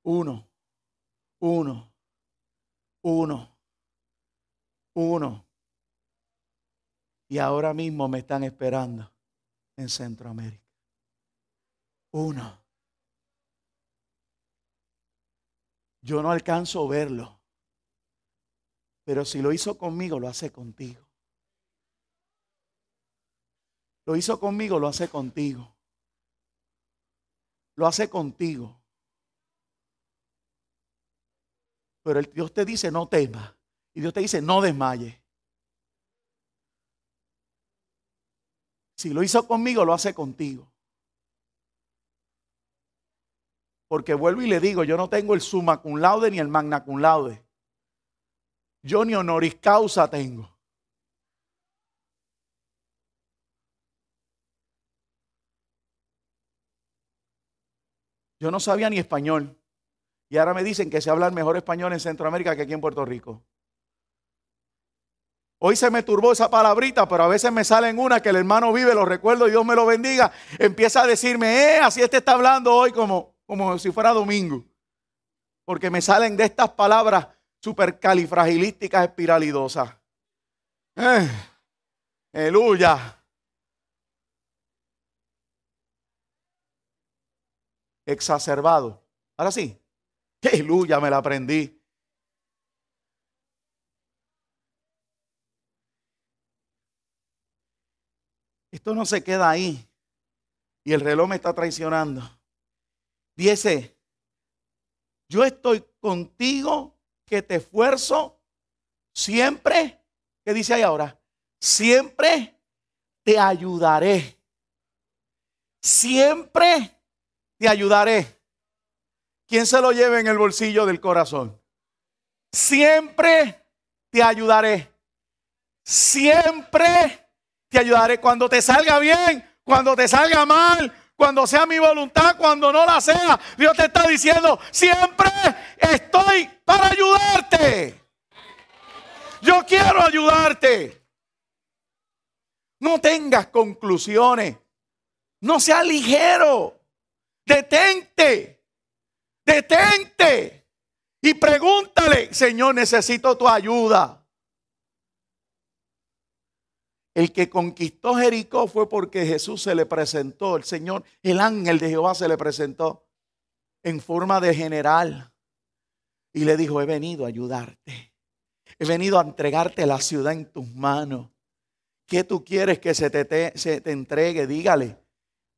Uno, uno, uno, uno. Y ahora mismo me están esperando en Centroamérica. Uno. Yo no alcanzo a verlo, pero si lo hizo conmigo, lo hace contigo hizo conmigo, lo hace contigo. Lo hace contigo. Pero el Dios te dice, no temas. Y Dios te dice, no desmaye Si lo hizo conmigo, lo hace contigo. Porque vuelvo y le digo, yo no tengo el summa cum laude ni el magna cum laude. Yo ni honoris causa tengo. Yo no sabía ni español. Y ahora me dicen que se habla mejor español en Centroamérica que aquí en Puerto Rico. Hoy se me turbó esa palabrita, pero a veces me salen una que el hermano vive, lo recuerdo, y Dios me lo bendiga. Empieza a decirme, eh, así este está hablando hoy como, como si fuera domingo. Porque me salen de estas palabras califragilísticas, espiralidosas. Eh, aleluya. exacerbado. Ahora sí. Aleluya, me la aprendí. Esto no se queda ahí. Y el reloj me está traicionando. Dice, yo estoy contigo que te esfuerzo siempre. ¿Qué dice ahí ahora? Siempre te ayudaré. Siempre te ayudaré. ¿Quién se lo lleve en el bolsillo del corazón? Siempre te ayudaré. Siempre te ayudaré. Cuando te salga bien, cuando te salga mal, cuando sea mi voluntad, cuando no la sea. Dios te está diciendo, siempre estoy para ayudarte. Yo quiero ayudarte. No tengas conclusiones. No seas ligero detente, detente y pregúntale, Señor, necesito tu ayuda. El que conquistó Jericó fue porque Jesús se le presentó, el Señor, el ángel de Jehová se le presentó en forma de general y le dijo, he venido a ayudarte, he venido a entregarte la ciudad en tus manos. ¿Qué tú quieres que se te, se te entregue? Dígale,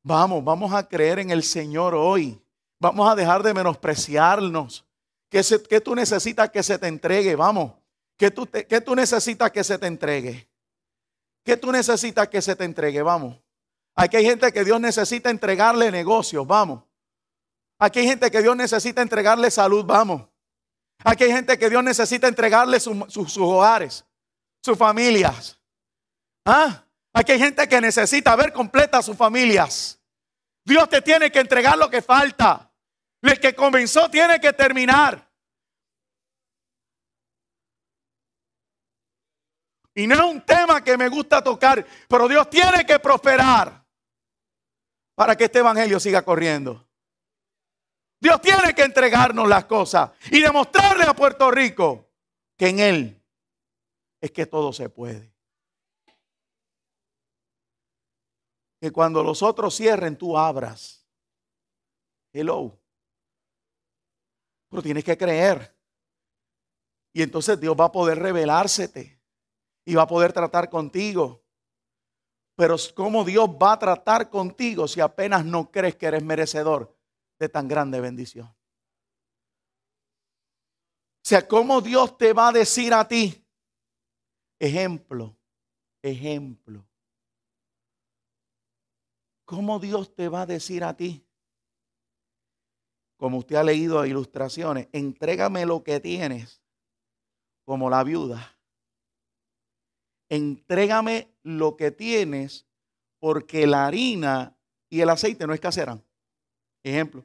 Vamos, vamos a creer en el Señor hoy. Vamos a dejar de menospreciarnos. ¿Qué, tú necesitas que se te entregue? Vamos. ¿Qué tú, tú necesitas que se te entregue? ¿Qué tú necesitas que se te entregue? Vamos. Aquí hay gente que Dios necesita entregarle negocios. Vamos. Aquí hay gente que Dios necesita entregarle salud. Vamos. Aquí hay gente que Dios necesita entregarle sus hogares, sus familias. ¿Ah? Aquí hay gente que necesita ver completa a sus familias. Dios te tiene que entregar lo que falta. El que comenzó tiene que terminar. Y no es un tema que me gusta tocar, pero Dios tiene que prosperar para que este evangelio siga corriendo. Dios tiene que entregarnos las cosas y demostrarle a Puerto Rico que en Él es que todo se puede. que cuando los otros cierren, tú abras. Hello. Pero tienes que creer. Y entonces Dios va a poder revelársete y va a poder tratar contigo. Pero ¿cómo Dios va a tratar contigo si apenas no crees que eres merecedor de tan grande bendición? O sea, ¿cómo Dios te va a decir a ti? Ejemplo, ejemplo, ¿Cómo Dios te va a decir a ti? Como usted ha leído ilustraciones, entrégame lo que tienes, como la viuda. Entrégame lo que tienes, porque la harina y el aceite no escasearán. Ejemplo.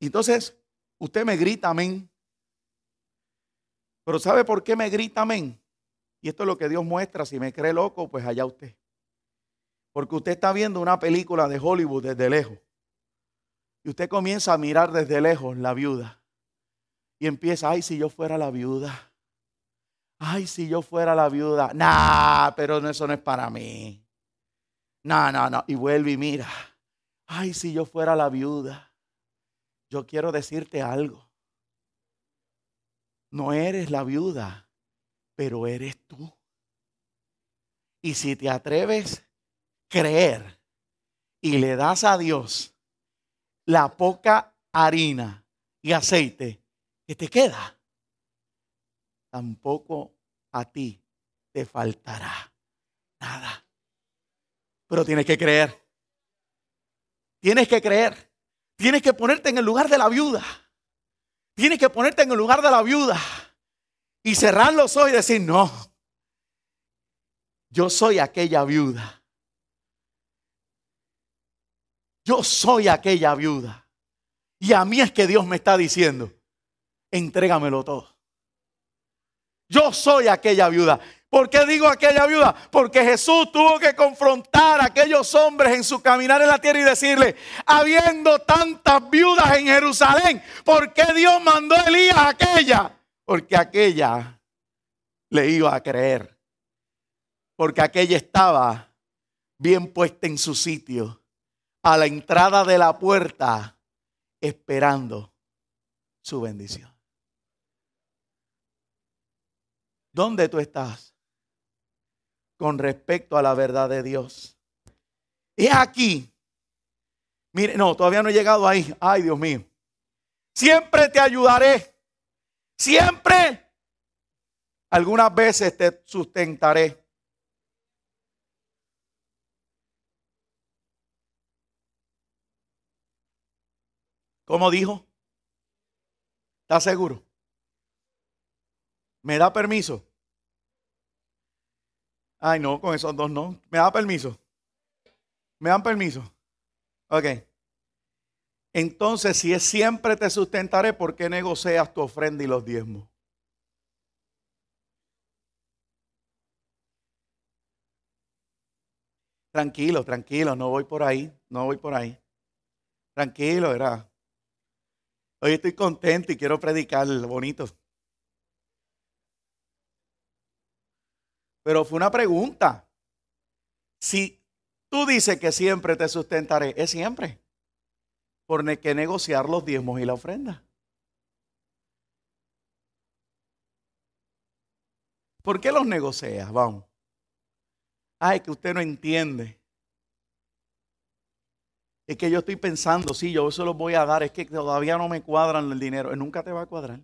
Entonces, usted me grita amén. Pero ¿sabe por qué me grita amén? Y esto es lo que Dios muestra. Si me cree loco, pues allá usted. Porque usted está viendo una película de Hollywood desde lejos. Y usted comienza a mirar desde lejos la viuda. Y empieza, ay, si yo fuera la viuda. Ay, si yo fuera la viuda. Nah, pero eso no es para mí. Nah, no nah. Y vuelve y mira. Ay, si yo fuera la viuda. Yo quiero decirte algo. No eres la viuda, pero eres tú. Y si te atreves creer y le das a Dios la poca harina y aceite que te queda, tampoco a ti te faltará nada. Pero tienes que creer. Tienes que creer. Tienes que ponerte en el lugar de la viuda. Tienes que ponerte en el lugar de la viuda y cerrar los ojos y decir, no, yo soy aquella viuda Yo soy aquella viuda. Y a mí es que Dios me está diciendo, entrégamelo todo. Yo soy aquella viuda. ¿Por qué digo aquella viuda? Porque Jesús tuvo que confrontar a aquellos hombres en su caminar en la tierra y decirle, habiendo tantas viudas en Jerusalén, ¿por qué Dios mandó a Elías a aquella? Porque aquella le iba a creer. Porque aquella estaba bien puesta en su sitio a la entrada de la puerta esperando su bendición. ¿Dónde tú estás con respecto a la verdad de Dios? Es aquí. Mire, no, todavía no he llegado ahí. Ay, Dios mío. Siempre te ayudaré. Siempre. Algunas veces te sustentaré. ¿Cómo dijo? ¿Estás seguro? ¿Me da permiso? Ay, no, con esos dos no. ¿Me da permiso? ¿Me dan permiso? Ok. Entonces, si es siempre te sustentaré, ¿por qué negocias tu ofrenda y los diezmos? Tranquilo, tranquilo, no voy por ahí, no voy por ahí. Tranquilo, era. Hoy estoy contento y quiero predicar bonito. Pero fue una pregunta. Si tú dices que siempre te sustentaré, es siempre. Por que negociar los diezmos y la ofrenda. ¿Por qué los negocias? Vamos. Ay, que usted no entiende. Es que yo estoy pensando, sí, yo se los voy a dar, es que todavía no me cuadran el dinero. Nunca te va a cuadrar.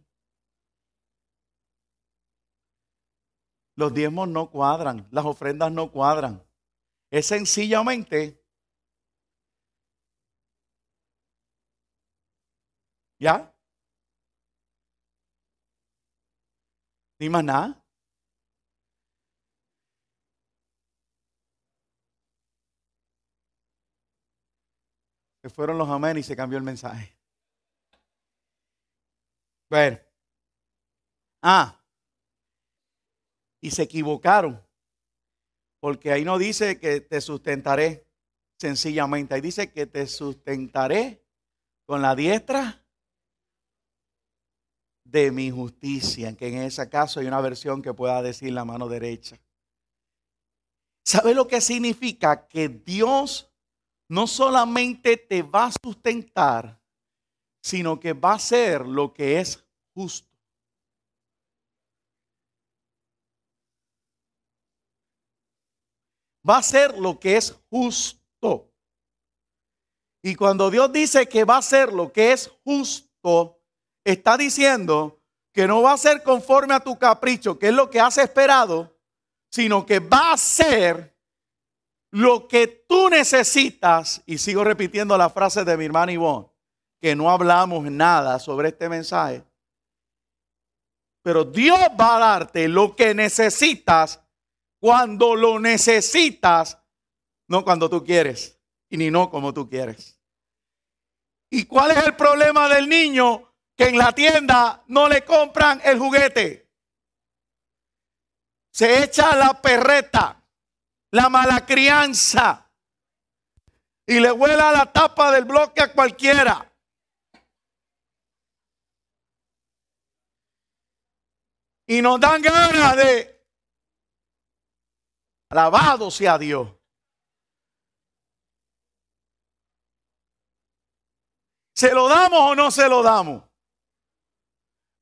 Los diezmos no cuadran, las ofrendas no cuadran. Es sencillamente ¿Ya? Ni más nada. fueron los amén y se cambió el mensaje. Bueno. Ah. Y se equivocaron. Porque ahí no dice que te sustentaré sencillamente. Ahí dice que te sustentaré con la diestra de mi justicia, que en ese caso hay una versión que pueda decir la mano derecha. ¿Sabe lo que significa? Que Dios no solamente te va a sustentar, sino que va a ser lo que es justo. Va a ser lo que es justo. Y cuando Dios dice que va a ser lo que es justo, está diciendo que no va a ser conforme a tu capricho, que es lo que has esperado, sino que va a ser lo que tú necesitas, y sigo repitiendo la frase de mi hermano Ivonne, que no hablamos nada sobre este mensaje, pero Dios va a darte lo que necesitas cuando lo necesitas, no cuando tú quieres, y ni no como tú quieres. ¿Y cuál es el problema del niño que en la tienda no le compran el juguete? Se echa la perreta la mala crianza y le vuela la tapa del bloque a cualquiera. Y nos dan ganas de, alabado sea Dios. ¿Se lo damos o no se lo damos?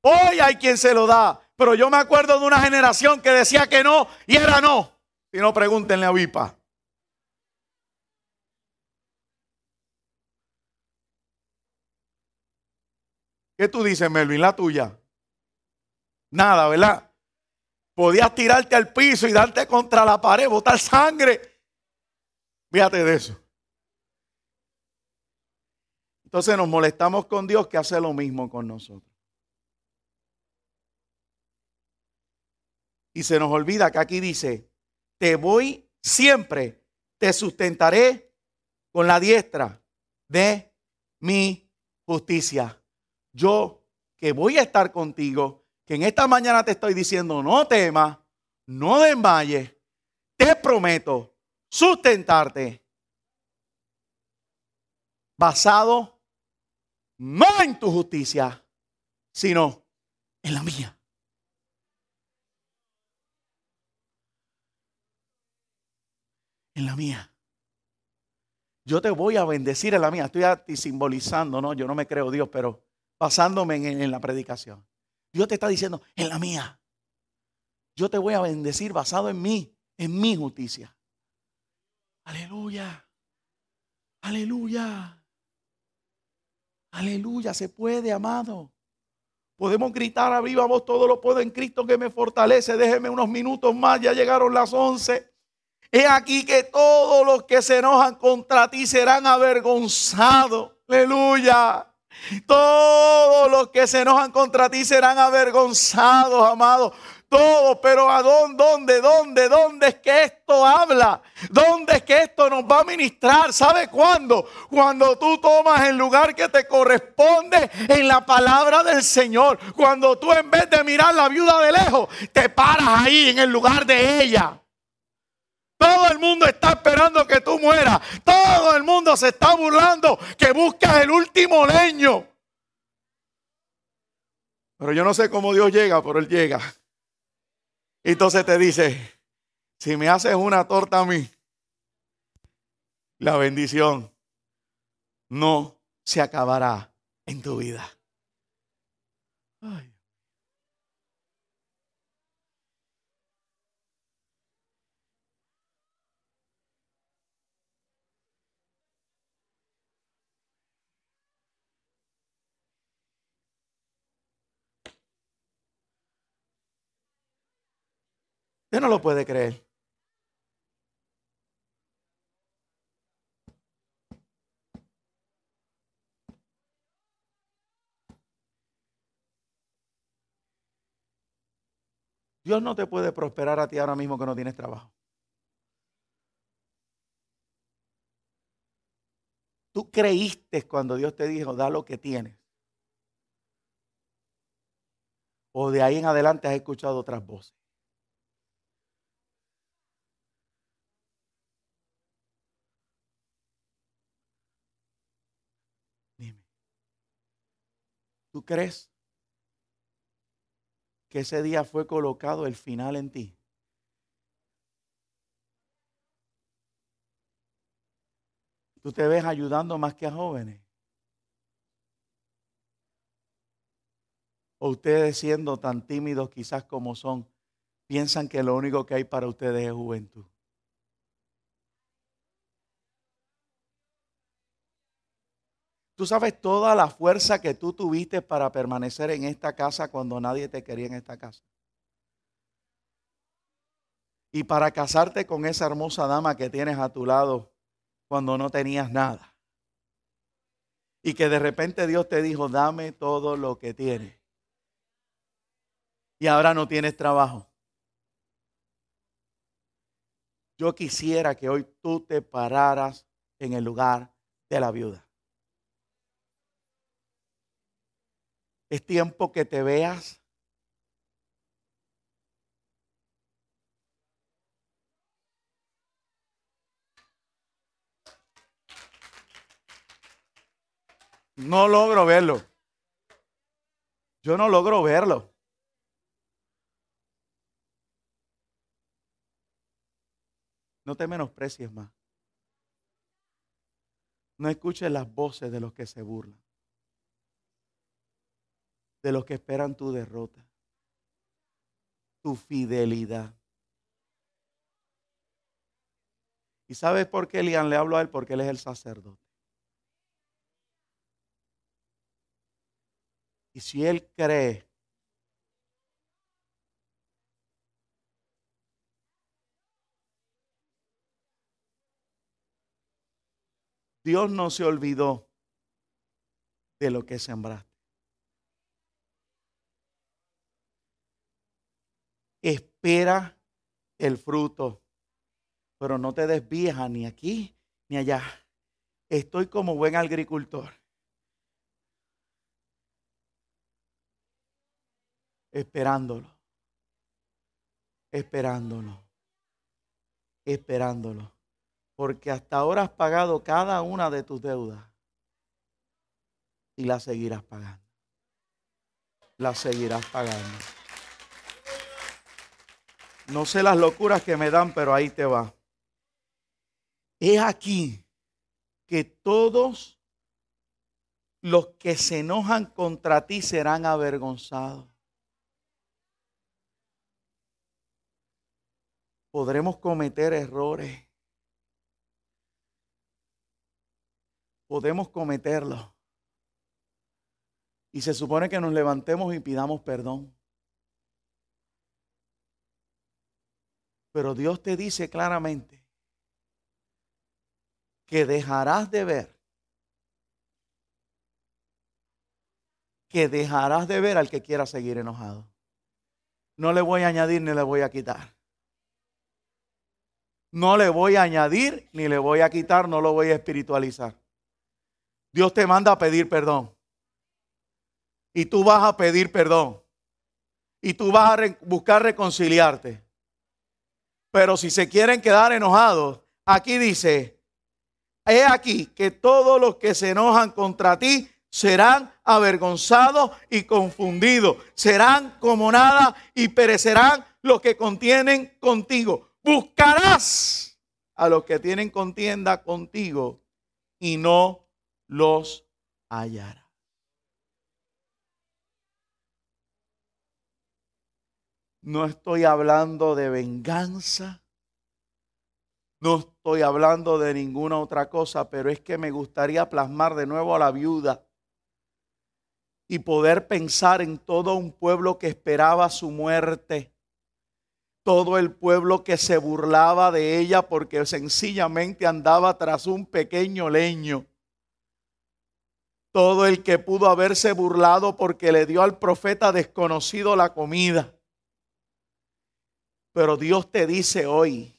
Hoy hay quien se lo da, pero yo me acuerdo de una generación que decía que no y era no. Si no, pregúntenle a Vipa. ¿Qué tú dices, Melvin? La tuya. Nada, ¿verdad? Podías tirarte al piso y darte contra la pared, botar sangre. Fíjate de eso. Entonces nos molestamos con Dios que hace lo mismo con nosotros. Y se nos olvida que aquí dice, te voy siempre, te sustentaré con la diestra de mi justicia. Yo que voy a estar contigo, que en esta mañana te estoy diciendo, no temas, no desmayes, te prometo sustentarte basado no en tu justicia, sino en la mía. en la mía. Yo te voy a bendecir en la mía. Estoy a ti simbolizando, ¿no? Yo no me creo Dios, pero basándome en, la predicación. Dios te está diciendo, en la mía. Yo te voy a bendecir basado en mí, en mi justicia. Aleluya. Aleluya. Aleluya, se puede, amado. Podemos gritar a viva voz, todo lo puedo en Cristo que me fortalece. Déjeme unos minutos más, ya llegaron las once He aquí que todos los que se enojan contra ti serán avergonzados. Aleluya. Todos los que se enojan contra ti serán avergonzados, amado. Todos, pero ¿a dónde, dónde, dónde, dónde es que esto habla? ¿Dónde es que esto nos va a ministrar? ¿Sabe cuándo? Cuando tú tomas el lugar que te corresponde en la palabra del Señor. Cuando tú en vez de mirar la viuda de lejos, te paras ahí en el lugar de ella. Todo el mundo está esperando que tú mueras. Todo el mundo se está burlando que buscas el último leño. Pero yo no sé cómo Dios llega, pero Él llega. Y entonces te dice, si me haces una torta a mí, la bendición no se acabará en tu vida. Ay. Usted no lo puede creer. Dios no te puede prosperar a ti ahora mismo que no tienes trabajo. Tú creíste cuando Dios te dijo, da lo que tienes. O de ahí en adelante has escuchado otras voces. ¿Tú crees que ese día fue colocado el final en ti? Tú te ves ayudando más que a jóvenes. O ustedes siendo tan tímidos quizás como son, piensan que lo único que hay para ustedes es juventud. Tú sabes toda la fuerza que tú tuviste para permanecer en esta casa cuando nadie te quería en esta casa. Y para casarte con esa hermosa dama que tienes a tu lado cuando no tenías nada. Y que de repente Dios te dijo, dame todo lo que tienes. Y ahora no tienes trabajo. Yo quisiera que hoy tú te pararas en el lugar de la viuda. Es tiempo que te veas. No logro verlo. Yo no logro verlo. No te menosprecies más. No escuches las voces de los que se burlan de los que esperan tu derrota, tu fidelidad. ¿Y sabes por qué Elian le hablo a él? Porque él es el sacerdote. Y si él cree Dios no se olvidó de lo que sembraste. espera el fruto, pero no te desvíes ni aquí ni allá. Estoy como buen agricultor. Esperándolo. Esperándolo. Esperándolo. Porque hasta ahora has pagado cada una de tus deudas. Y la seguirás pagando. La seguirás pagando. No sé las locuras que me dan, pero ahí te va. Es aquí que todos los que se enojan contra ti serán avergonzados. Podremos cometer errores. Podemos cometerlos. Y se supone que nos levantemos y pidamos perdón. Pero Dios te dice claramente que dejarás de ver, que dejarás de ver al que quiera seguir enojado. No le voy a añadir ni le voy a quitar. No le voy a añadir ni le voy a quitar, no lo voy a espiritualizar. Dios te manda a pedir perdón. Y tú vas a pedir perdón. Y tú vas a buscar reconciliarte. Pero si se quieren quedar enojados, aquí dice, he aquí que todos los que se enojan contra ti serán avergonzados y confundidos, serán como nada y perecerán los que contienen contigo. Buscarás a los que tienen contienda contigo y no los hallarás. No estoy hablando de venganza. No estoy hablando de ninguna otra cosa, pero es que me gustaría plasmar de nuevo a la viuda y poder pensar en todo un pueblo que esperaba su muerte, todo el pueblo que se burlaba de ella porque sencillamente andaba tras un pequeño leño, todo el que pudo haberse burlado porque le dio al profeta desconocido la comida pero Dios te dice hoy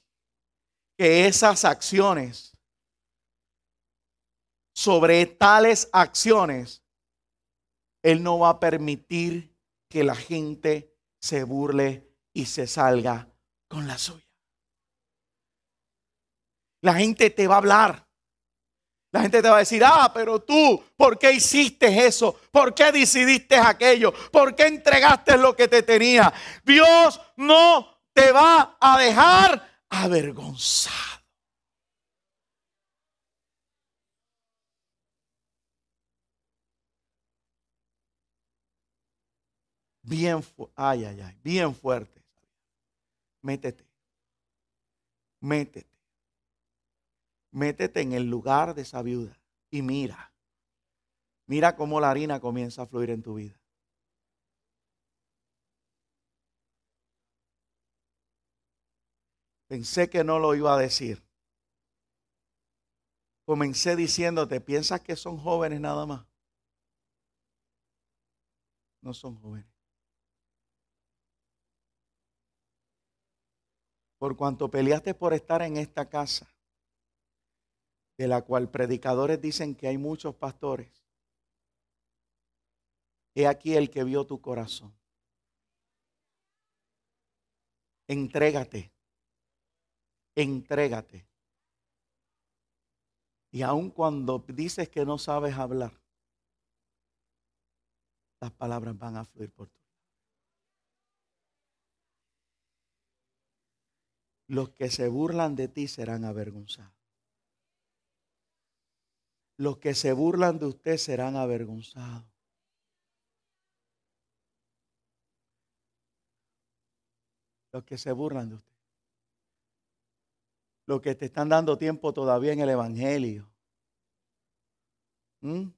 que esas acciones, sobre tales acciones, Él no va a permitir que la gente se burle y se salga con la suya. La gente te va a hablar. La gente te va a decir, ah, pero tú, ¿por qué hiciste eso? ¿Por qué decidiste aquello? ¿Por qué entregaste lo que te tenía? Dios no te va a dejar avergonzado. Bien, ay, ay, ay, bien fuerte. Métete. Métete. Métete en el lugar de esa viuda y mira. Mira cómo la harina comienza a fluir en tu vida. Pensé que no lo iba a decir. Comencé diciéndote, ¿piensas que son jóvenes nada más? No son jóvenes. Por cuanto peleaste por estar en esta casa, de la cual predicadores dicen que hay muchos pastores, he aquí el que vio tu corazón. Entrégate entrégate. Y aun cuando dices que no sabes hablar, las palabras van a fluir por ti. Los que se burlan de ti serán avergonzados. Los que se burlan de usted serán avergonzados. Los que se burlan de usted los que te están dando tiempo todavía en el Evangelio, ¿Mm?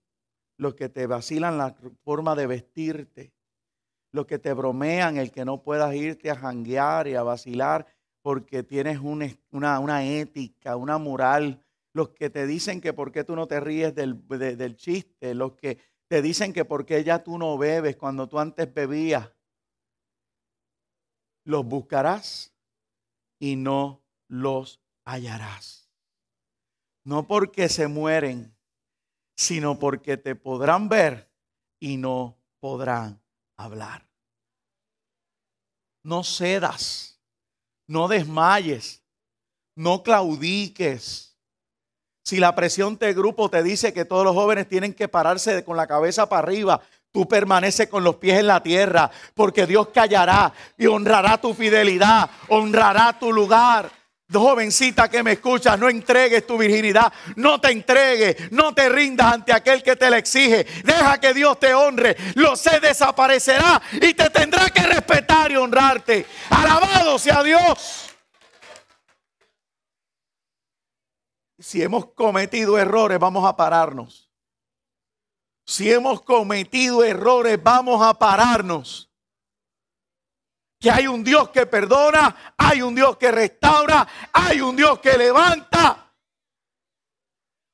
los que te vacilan la forma de vestirte, los que te bromean el que no puedas irte a janguear y a vacilar porque tienes una, ética, una moral, los que te dicen que por qué tú no te ríes del, del chiste, los que te dicen que por qué ya tú no bebes cuando tú antes bebías, los buscarás y no los hallarás. No porque se mueren, sino porque te podrán ver y no podrán hablar. No cedas, no desmayes, no claudiques. Si la presión de grupo te dice que todos los jóvenes tienen que pararse con la cabeza para arriba, tú permaneces con los pies en la tierra, porque Dios callará y honrará tu fidelidad, honrará tu lugar Jovencita que me escuchas, no entregues tu virginidad, no te entregues, no te rindas ante aquel que te la exige. Deja que Dios te honre, lo sé desaparecerá y te tendrá que respetar y honrarte. Alabado sea Dios. Si hemos cometido errores, vamos a pararnos. Si hemos cometido errores, vamos a pararnos que hay un Dios que perdona, hay un Dios que restaura, hay un Dios que levanta.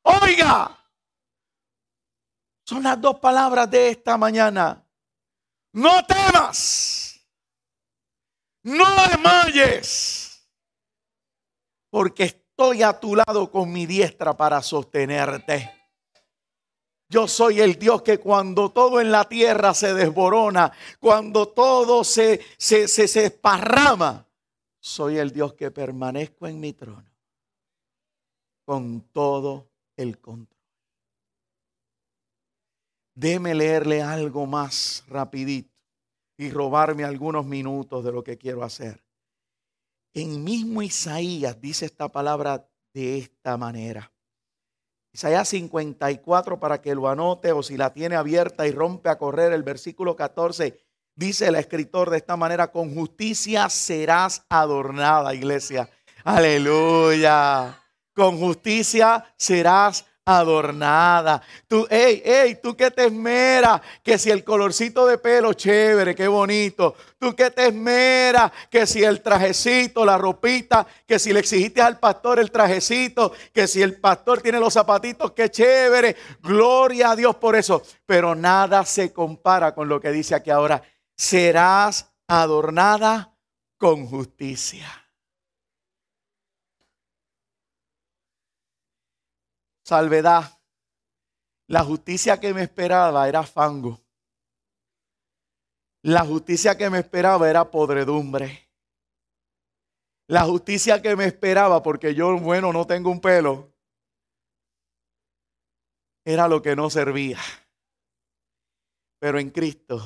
Oiga, son las dos palabras de esta mañana. No temas, no desmayes, porque estoy a tu lado con mi diestra para sostenerte. Yo soy el Dios que cuando todo en la tierra se desborona, cuando todo se, se, esparrama, soy el Dios que permanezco en mi trono con todo el control. Deme leerle algo más rapidito y robarme algunos minutos de lo que quiero hacer. En mismo Isaías dice esta palabra de esta manera. Isaías 54 para que lo anote o si la tiene abierta y rompe a correr el versículo 14. Dice el escritor de esta manera, con justicia serás adornada, iglesia. Aleluya. Con justicia serás adornada. Tú, hey, hey, tú que te esmeras, que si el colorcito de pelo, chévere, qué bonito. Tú que te esmeras, que si el trajecito, la ropita, que si le exigiste al pastor el trajecito, que si el pastor tiene los zapatitos, qué chévere. Gloria a Dios por eso. Pero nada se compara con lo que dice aquí ahora. Serás adornada con justicia. salvedad. La justicia que me esperaba era fango. La justicia que me esperaba era podredumbre. La justicia que me esperaba, porque yo, bueno, no tengo un pelo, era lo que no servía. Pero en Cristo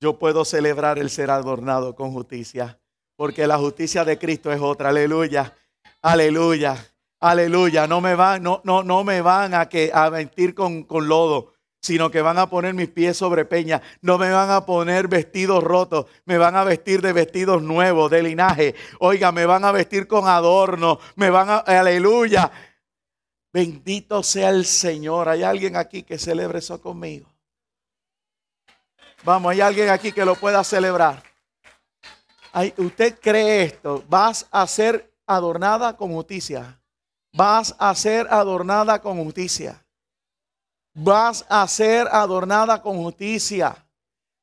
yo puedo celebrar el ser adornado con justicia, porque la justicia de Cristo es otra. Aleluya, aleluya. Aleluya, no me van, no, no, no me van a, que, a vestir con, con lodo, sino que van a poner mis pies sobre peña. No me van a poner vestidos rotos, me van a vestir de vestidos nuevos, de linaje. Oiga, me van a vestir con adorno, me van a, aleluya. Bendito sea el Señor. ¿Hay alguien aquí que celebre eso conmigo? Vamos, hay alguien aquí que lo pueda celebrar. ¿Usted cree esto? Vas a ser adornada con justicia vas a ser adornada con justicia. Vas a ser adornada con justicia.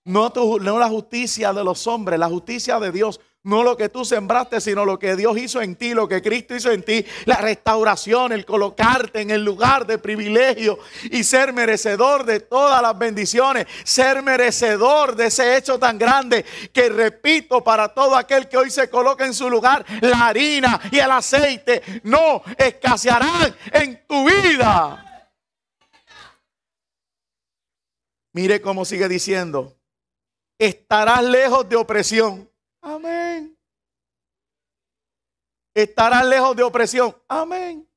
No, tu, no la justicia de los hombres, la justicia de Dios. No lo que tú sembraste, sino lo que Dios hizo en ti, lo que Cristo hizo en ti, la restauración, el colocarte en el lugar de privilegio y ser merecedor de todas las bendiciones, ser merecedor de ese hecho tan grande que, repito, para todo aquel que hoy se coloca en su lugar, la harina y el aceite no escasearán en tu vida. Mire cómo sigue diciendo, estarás lejos de opresión Amén. Estarás lejos de opresión. Amén.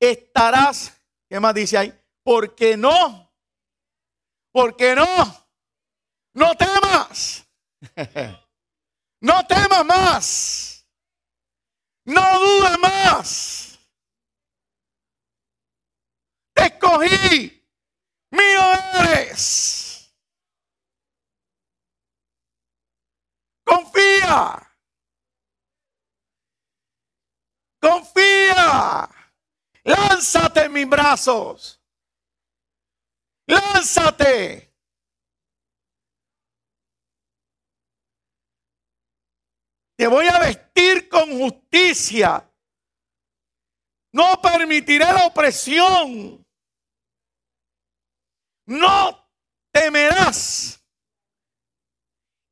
Estarás, ¿qué más dice ahí? Porque no, porque no, no temas. No temas más. No dudes más. Te escogí. Mío eres. Confía. Confía. Lánzate en mis brazos. Lánzate. Te voy a vestir con justicia. No permitiré la opresión. No temerás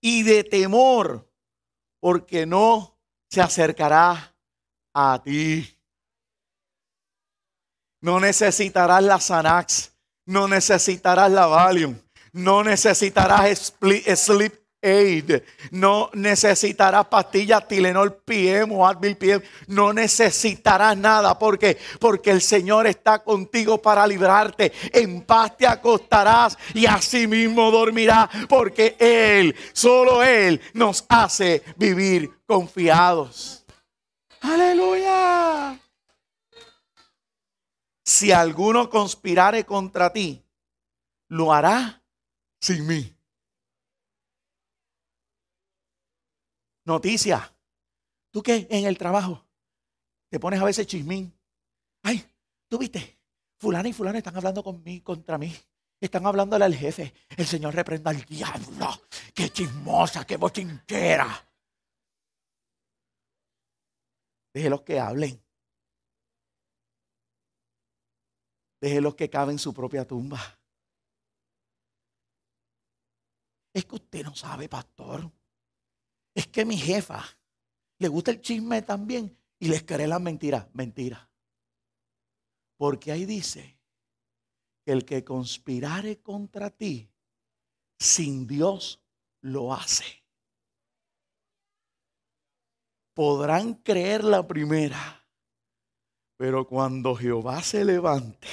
y de temor, porque no se acercará a ti. No necesitarás la Xanax, no necesitarás la Valium, no necesitarás sleep no necesitarás pastillas Tilenol PM o Advil PM, no necesitarás nada, Porque el Señor está contigo para librarte, en paz te acostarás y así mismo dormirás, porque Él, solo Él nos hace vivir confiados. Aleluya. Si alguno conspirare contra ti, lo hará sin mí. Noticia, ¿Tú que En el trabajo. Te pones a veces chismín. Ay, tú viste, fulana y fulano están hablando conmigo, contra mí. Están hablándole al jefe. El Señor reprenda al diablo. Qué chismosa, qué bochinchera. los que hablen. los que caben su propia tumba. Es que usted no sabe, pastor es que mi jefa le gusta el chisme también y les cree la mentira. Mentira. Porque ahí dice que el que conspirare contra ti, sin Dios lo hace. Podrán creer la primera, pero cuando Jehová se levante,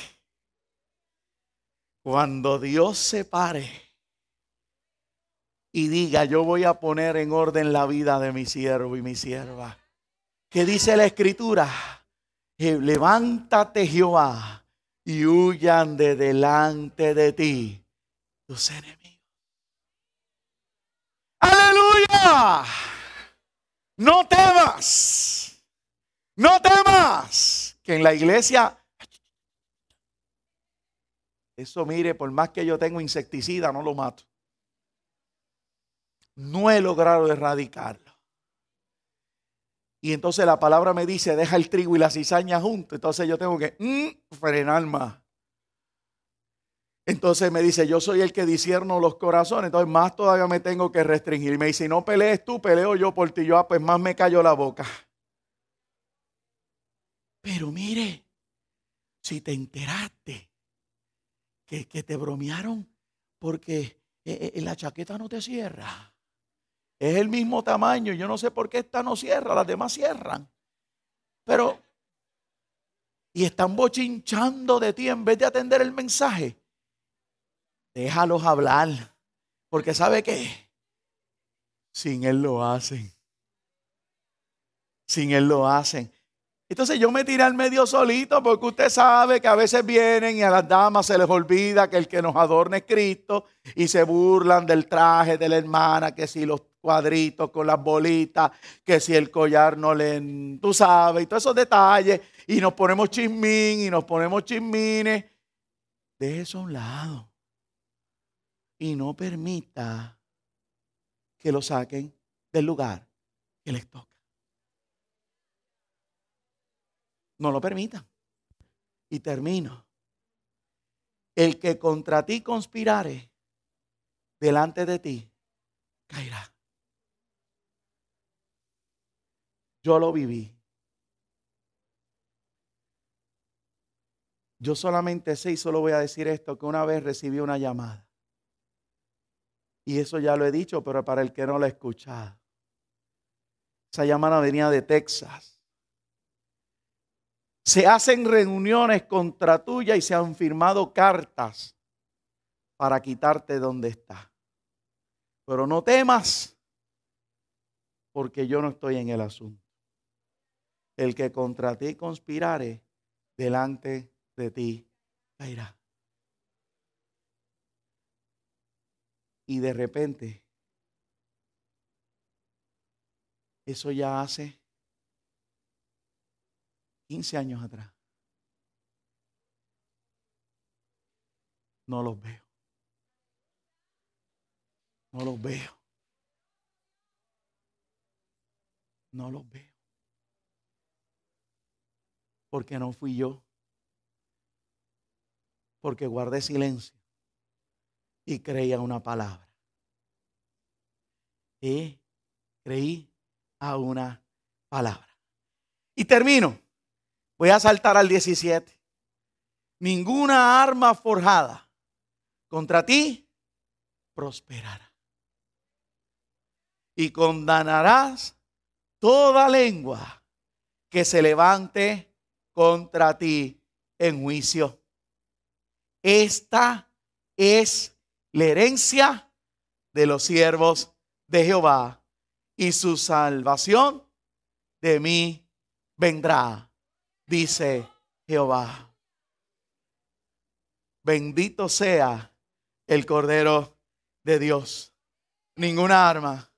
cuando Dios se pare, y diga, yo voy a poner en orden la vida de mi siervo y mi sierva. ¿Qué dice la escritura? Eh, levántate Jehová y huyan de delante de ti tus enemigos. Aleluya. No temas. No temas. Que en la iglesia... Eso mire, por más que yo tengo insecticida, no lo mato no he logrado erradicarlo. Y entonces la palabra me dice, deja el trigo y la cizaña juntos. Entonces yo tengo que mm, frenar más. Entonces me dice, yo soy el que disierno los corazones. Entonces más todavía me tengo que restringir. Me dice, no pelees tú, peleo yo por ti. Yo, ah, pues más me callo la boca. Pero mire, si te enteraste que, que te bromearon porque eh, eh, la chaqueta no te cierra. Es el mismo tamaño. Yo no sé por qué esta no cierra, las demás cierran. Pero, y están bochinchando de ti en vez de atender el mensaje. Déjalos hablar. Porque sabe qué? sin él lo hacen. Sin él lo hacen. Entonces yo me tiré al medio solito porque usted sabe que a veces vienen y a las damas se les olvida que el que nos adorna es Cristo y se burlan del traje de la hermana, que si los cuadritos con las bolitas, que si el collar no le... Tú sabes, y todos esos detalles. Y nos ponemos chismín y nos ponemos chismines. de eso a un lado. Y no permita que lo saquen del lugar que les toca. No lo permitan. Y termino. El que contra ti conspirare, delante de ti caerá. Yo lo viví. Yo solamente sé y solo voy a decir esto, que una vez recibí una llamada. Y eso ya lo he dicho, pero para el que no lo ha escuchado. Esa llamada venía de Texas. Se hacen reuniones contra tuya y se han firmado cartas para quitarte donde está. Pero no temas, porque yo no estoy en el asunto el que contra ti conspirare, delante de ti caerá. Y de repente, eso ya hace 15 años atrás. No los veo. No los veo. No los veo porque no fui yo, porque guardé silencio y creí a una palabra. Y creí a una palabra. Y termino. Voy a saltar al 17. Ninguna arma forjada contra ti prosperará. Y condenarás toda lengua que se levante contra ti en juicio. Esta es la herencia de los siervos de Jehová y su salvación de mí vendrá, dice Jehová. Bendito sea el Cordero de Dios. Ninguna arma,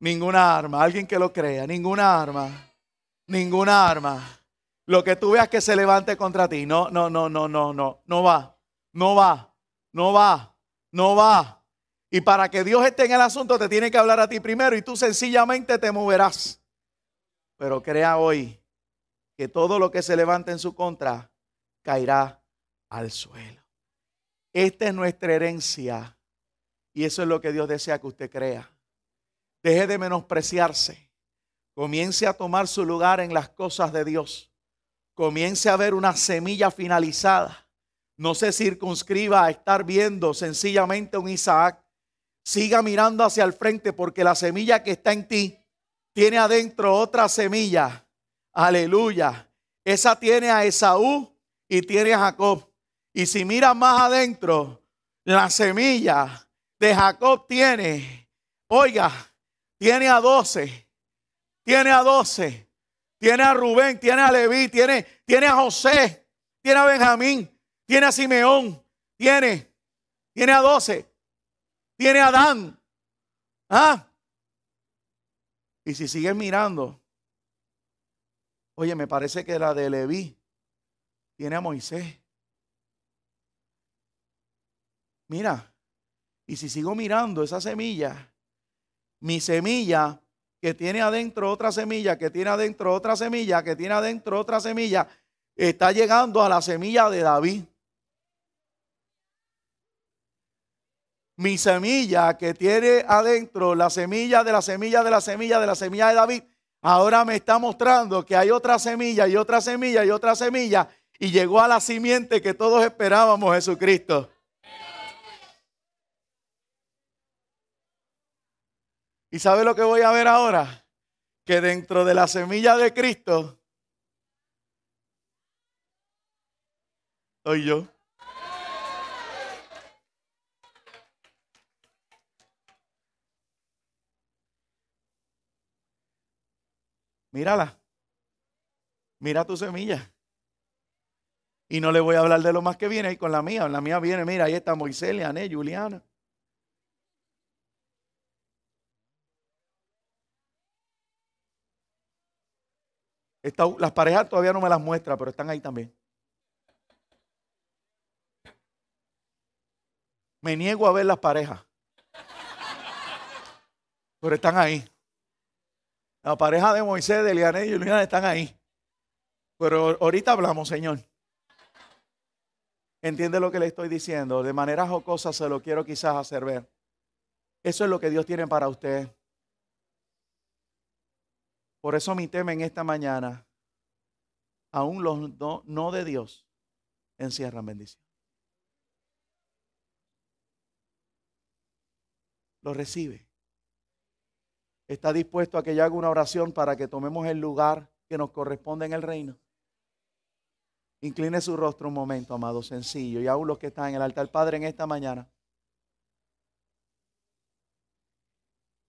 ninguna arma, alguien que lo crea, ninguna arma, ninguna arma lo que tú veas que se levante contra ti. No, no, no, no, no, no. No va. No va. No va. No va. Y para que Dios esté en el asunto, te tiene que hablar a ti primero y tú sencillamente te moverás. Pero crea hoy que todo lo que se levante en su contra caerá al suelo. Esta es nuestra herencia y eso es lo que Dios desea que usted crea. Deje de menospreciarse. Comience a tomar su lugar en las cosas de Dios comience a ver una semilla finalizada. No se circunscriba a estar viendo sencillamente un Isaac. Siga mirando hacia el frente porque la semilla que está en ti tiene adentro otra semilla. Aleluya. Esa tiene a Esaú y tiene a Jacob. Y si miras más adentro, la semilla de Jacob tiene, oiga, tiene a doce, tiene a doce tiene a Rubén, tiene a Leví, tiene, tiene a José, tiene a Benjamín, tiene a Simeón, tiene, tiene a doce, tiene a Adán. ¿Ah? Y si sigues mirando, oye, me parece que la de Leví tiene a Moisés. Mira, y si sigo mirando esa semilla, mi semilla que tiene adentro otra semilla, que tiene adentro otra semilla, que tiene adentro otra semilla, está llegando a la semilla de David. Mi semilla que tiene adentro la semilla de la semilla de la semilla de la semilla de David, ahora me está mostrando que hay otra semilla y otra semilla y otra semilla y llegó a la simiente que todos esperábamos, Jesucristo. ¿Y sabe lo que voy a ver ahora? Que dentro de la semilla de Cristo soy yo. Mírala. Mira tu semilla. Y no le voy a hablar de lo más que viene. ahí con la mía, la mía viene, mira, ahí está Moisés, Leané, Juliana. las parejas todavía no me las muestra, pero están ahí también. Me niego a ver las parejas. Pero están ahí. La pareja de Moisés, de Liané y Juliana están ahí. Pero ahorita hablamos, Señor. Entiende lo que le estoy diciendo. De manera jocosa se lo quiero quizás hacer ver. Eso es lo que Dios tiene para usted. Por eso mi tema en esta mañana, aún los no, de Dios, encierran bendición. Lo recibe. Está dispuesto a que yo haga una oración para que tomemos el lugar que nos corresponde en el reino. Incline su rostro un momento, amado, sencillo. Y aún los que están en el altar, Padre, en esta mañana.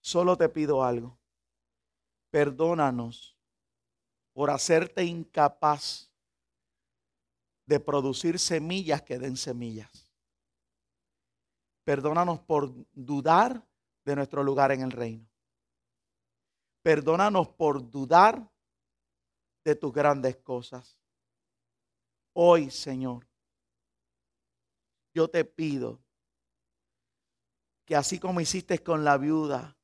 Solo te pido algo perdónanos por hacerte incapaz de producir semillas que den semillas. Perdónanos por dudar de nuestro lugar en el reino. Perdónanos por dudar de tus grandes cosas. Hoy, Señor, yo te pido que así como hiciste con la viuda,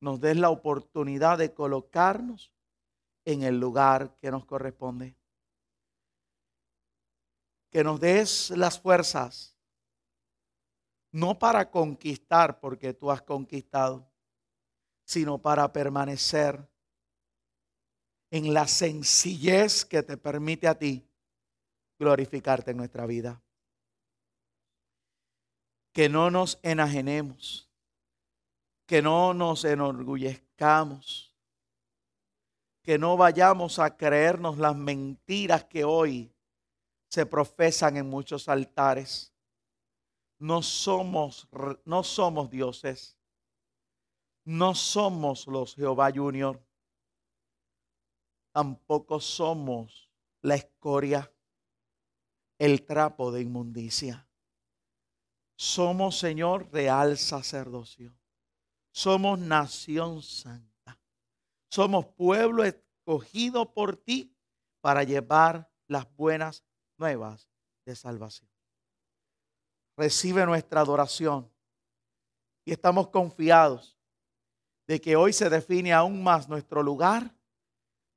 nos des la oportunidad de colocarnos en el lugar que nos corresponde. Que nos des las fuerzas, no para conquistar porque tú has conquistado, sino para permanecer en la sencillez que te permite a ti glorificarte en nuestra vida. Que no nos enajenemos que no nos enorgullezcamos, que no vayamos a creernos las mentiras que hoy se profesan en muchos altares. No somos, no somos dioses, no somos los Jehová Junior, tampoco somos la escoria, el trapo de inmundicia. Somos, Señor, real sacerdocio somos nación santa. Somos pueblo escogido por ti para llevar las buenas nuevas de salvación. Recibe nuestra adoración y estamos confiados de que hoy se define aún más nuestro lugar,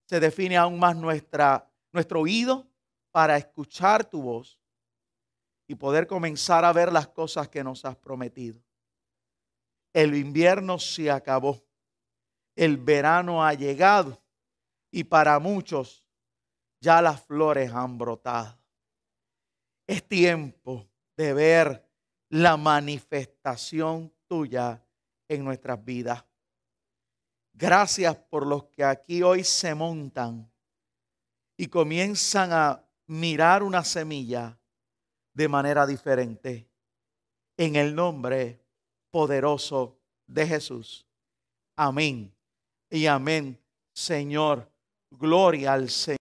se define aún más nuestra, nuestro oído para escuchar tu voz y poder comenzar a ver las cosas que nos has prometido. El invierno se acabó. El verano ha llegado y para muchos ya las flores han brotado. Es tiempo de ver la manifestación tuya en nuestras vidas. Gracias por los que aquí hoy se montan y comienzan a mirar una semilla de manera diferente. En el nombre poderoso de Jesús. Amén y amén, Señor. Gloria al Señor.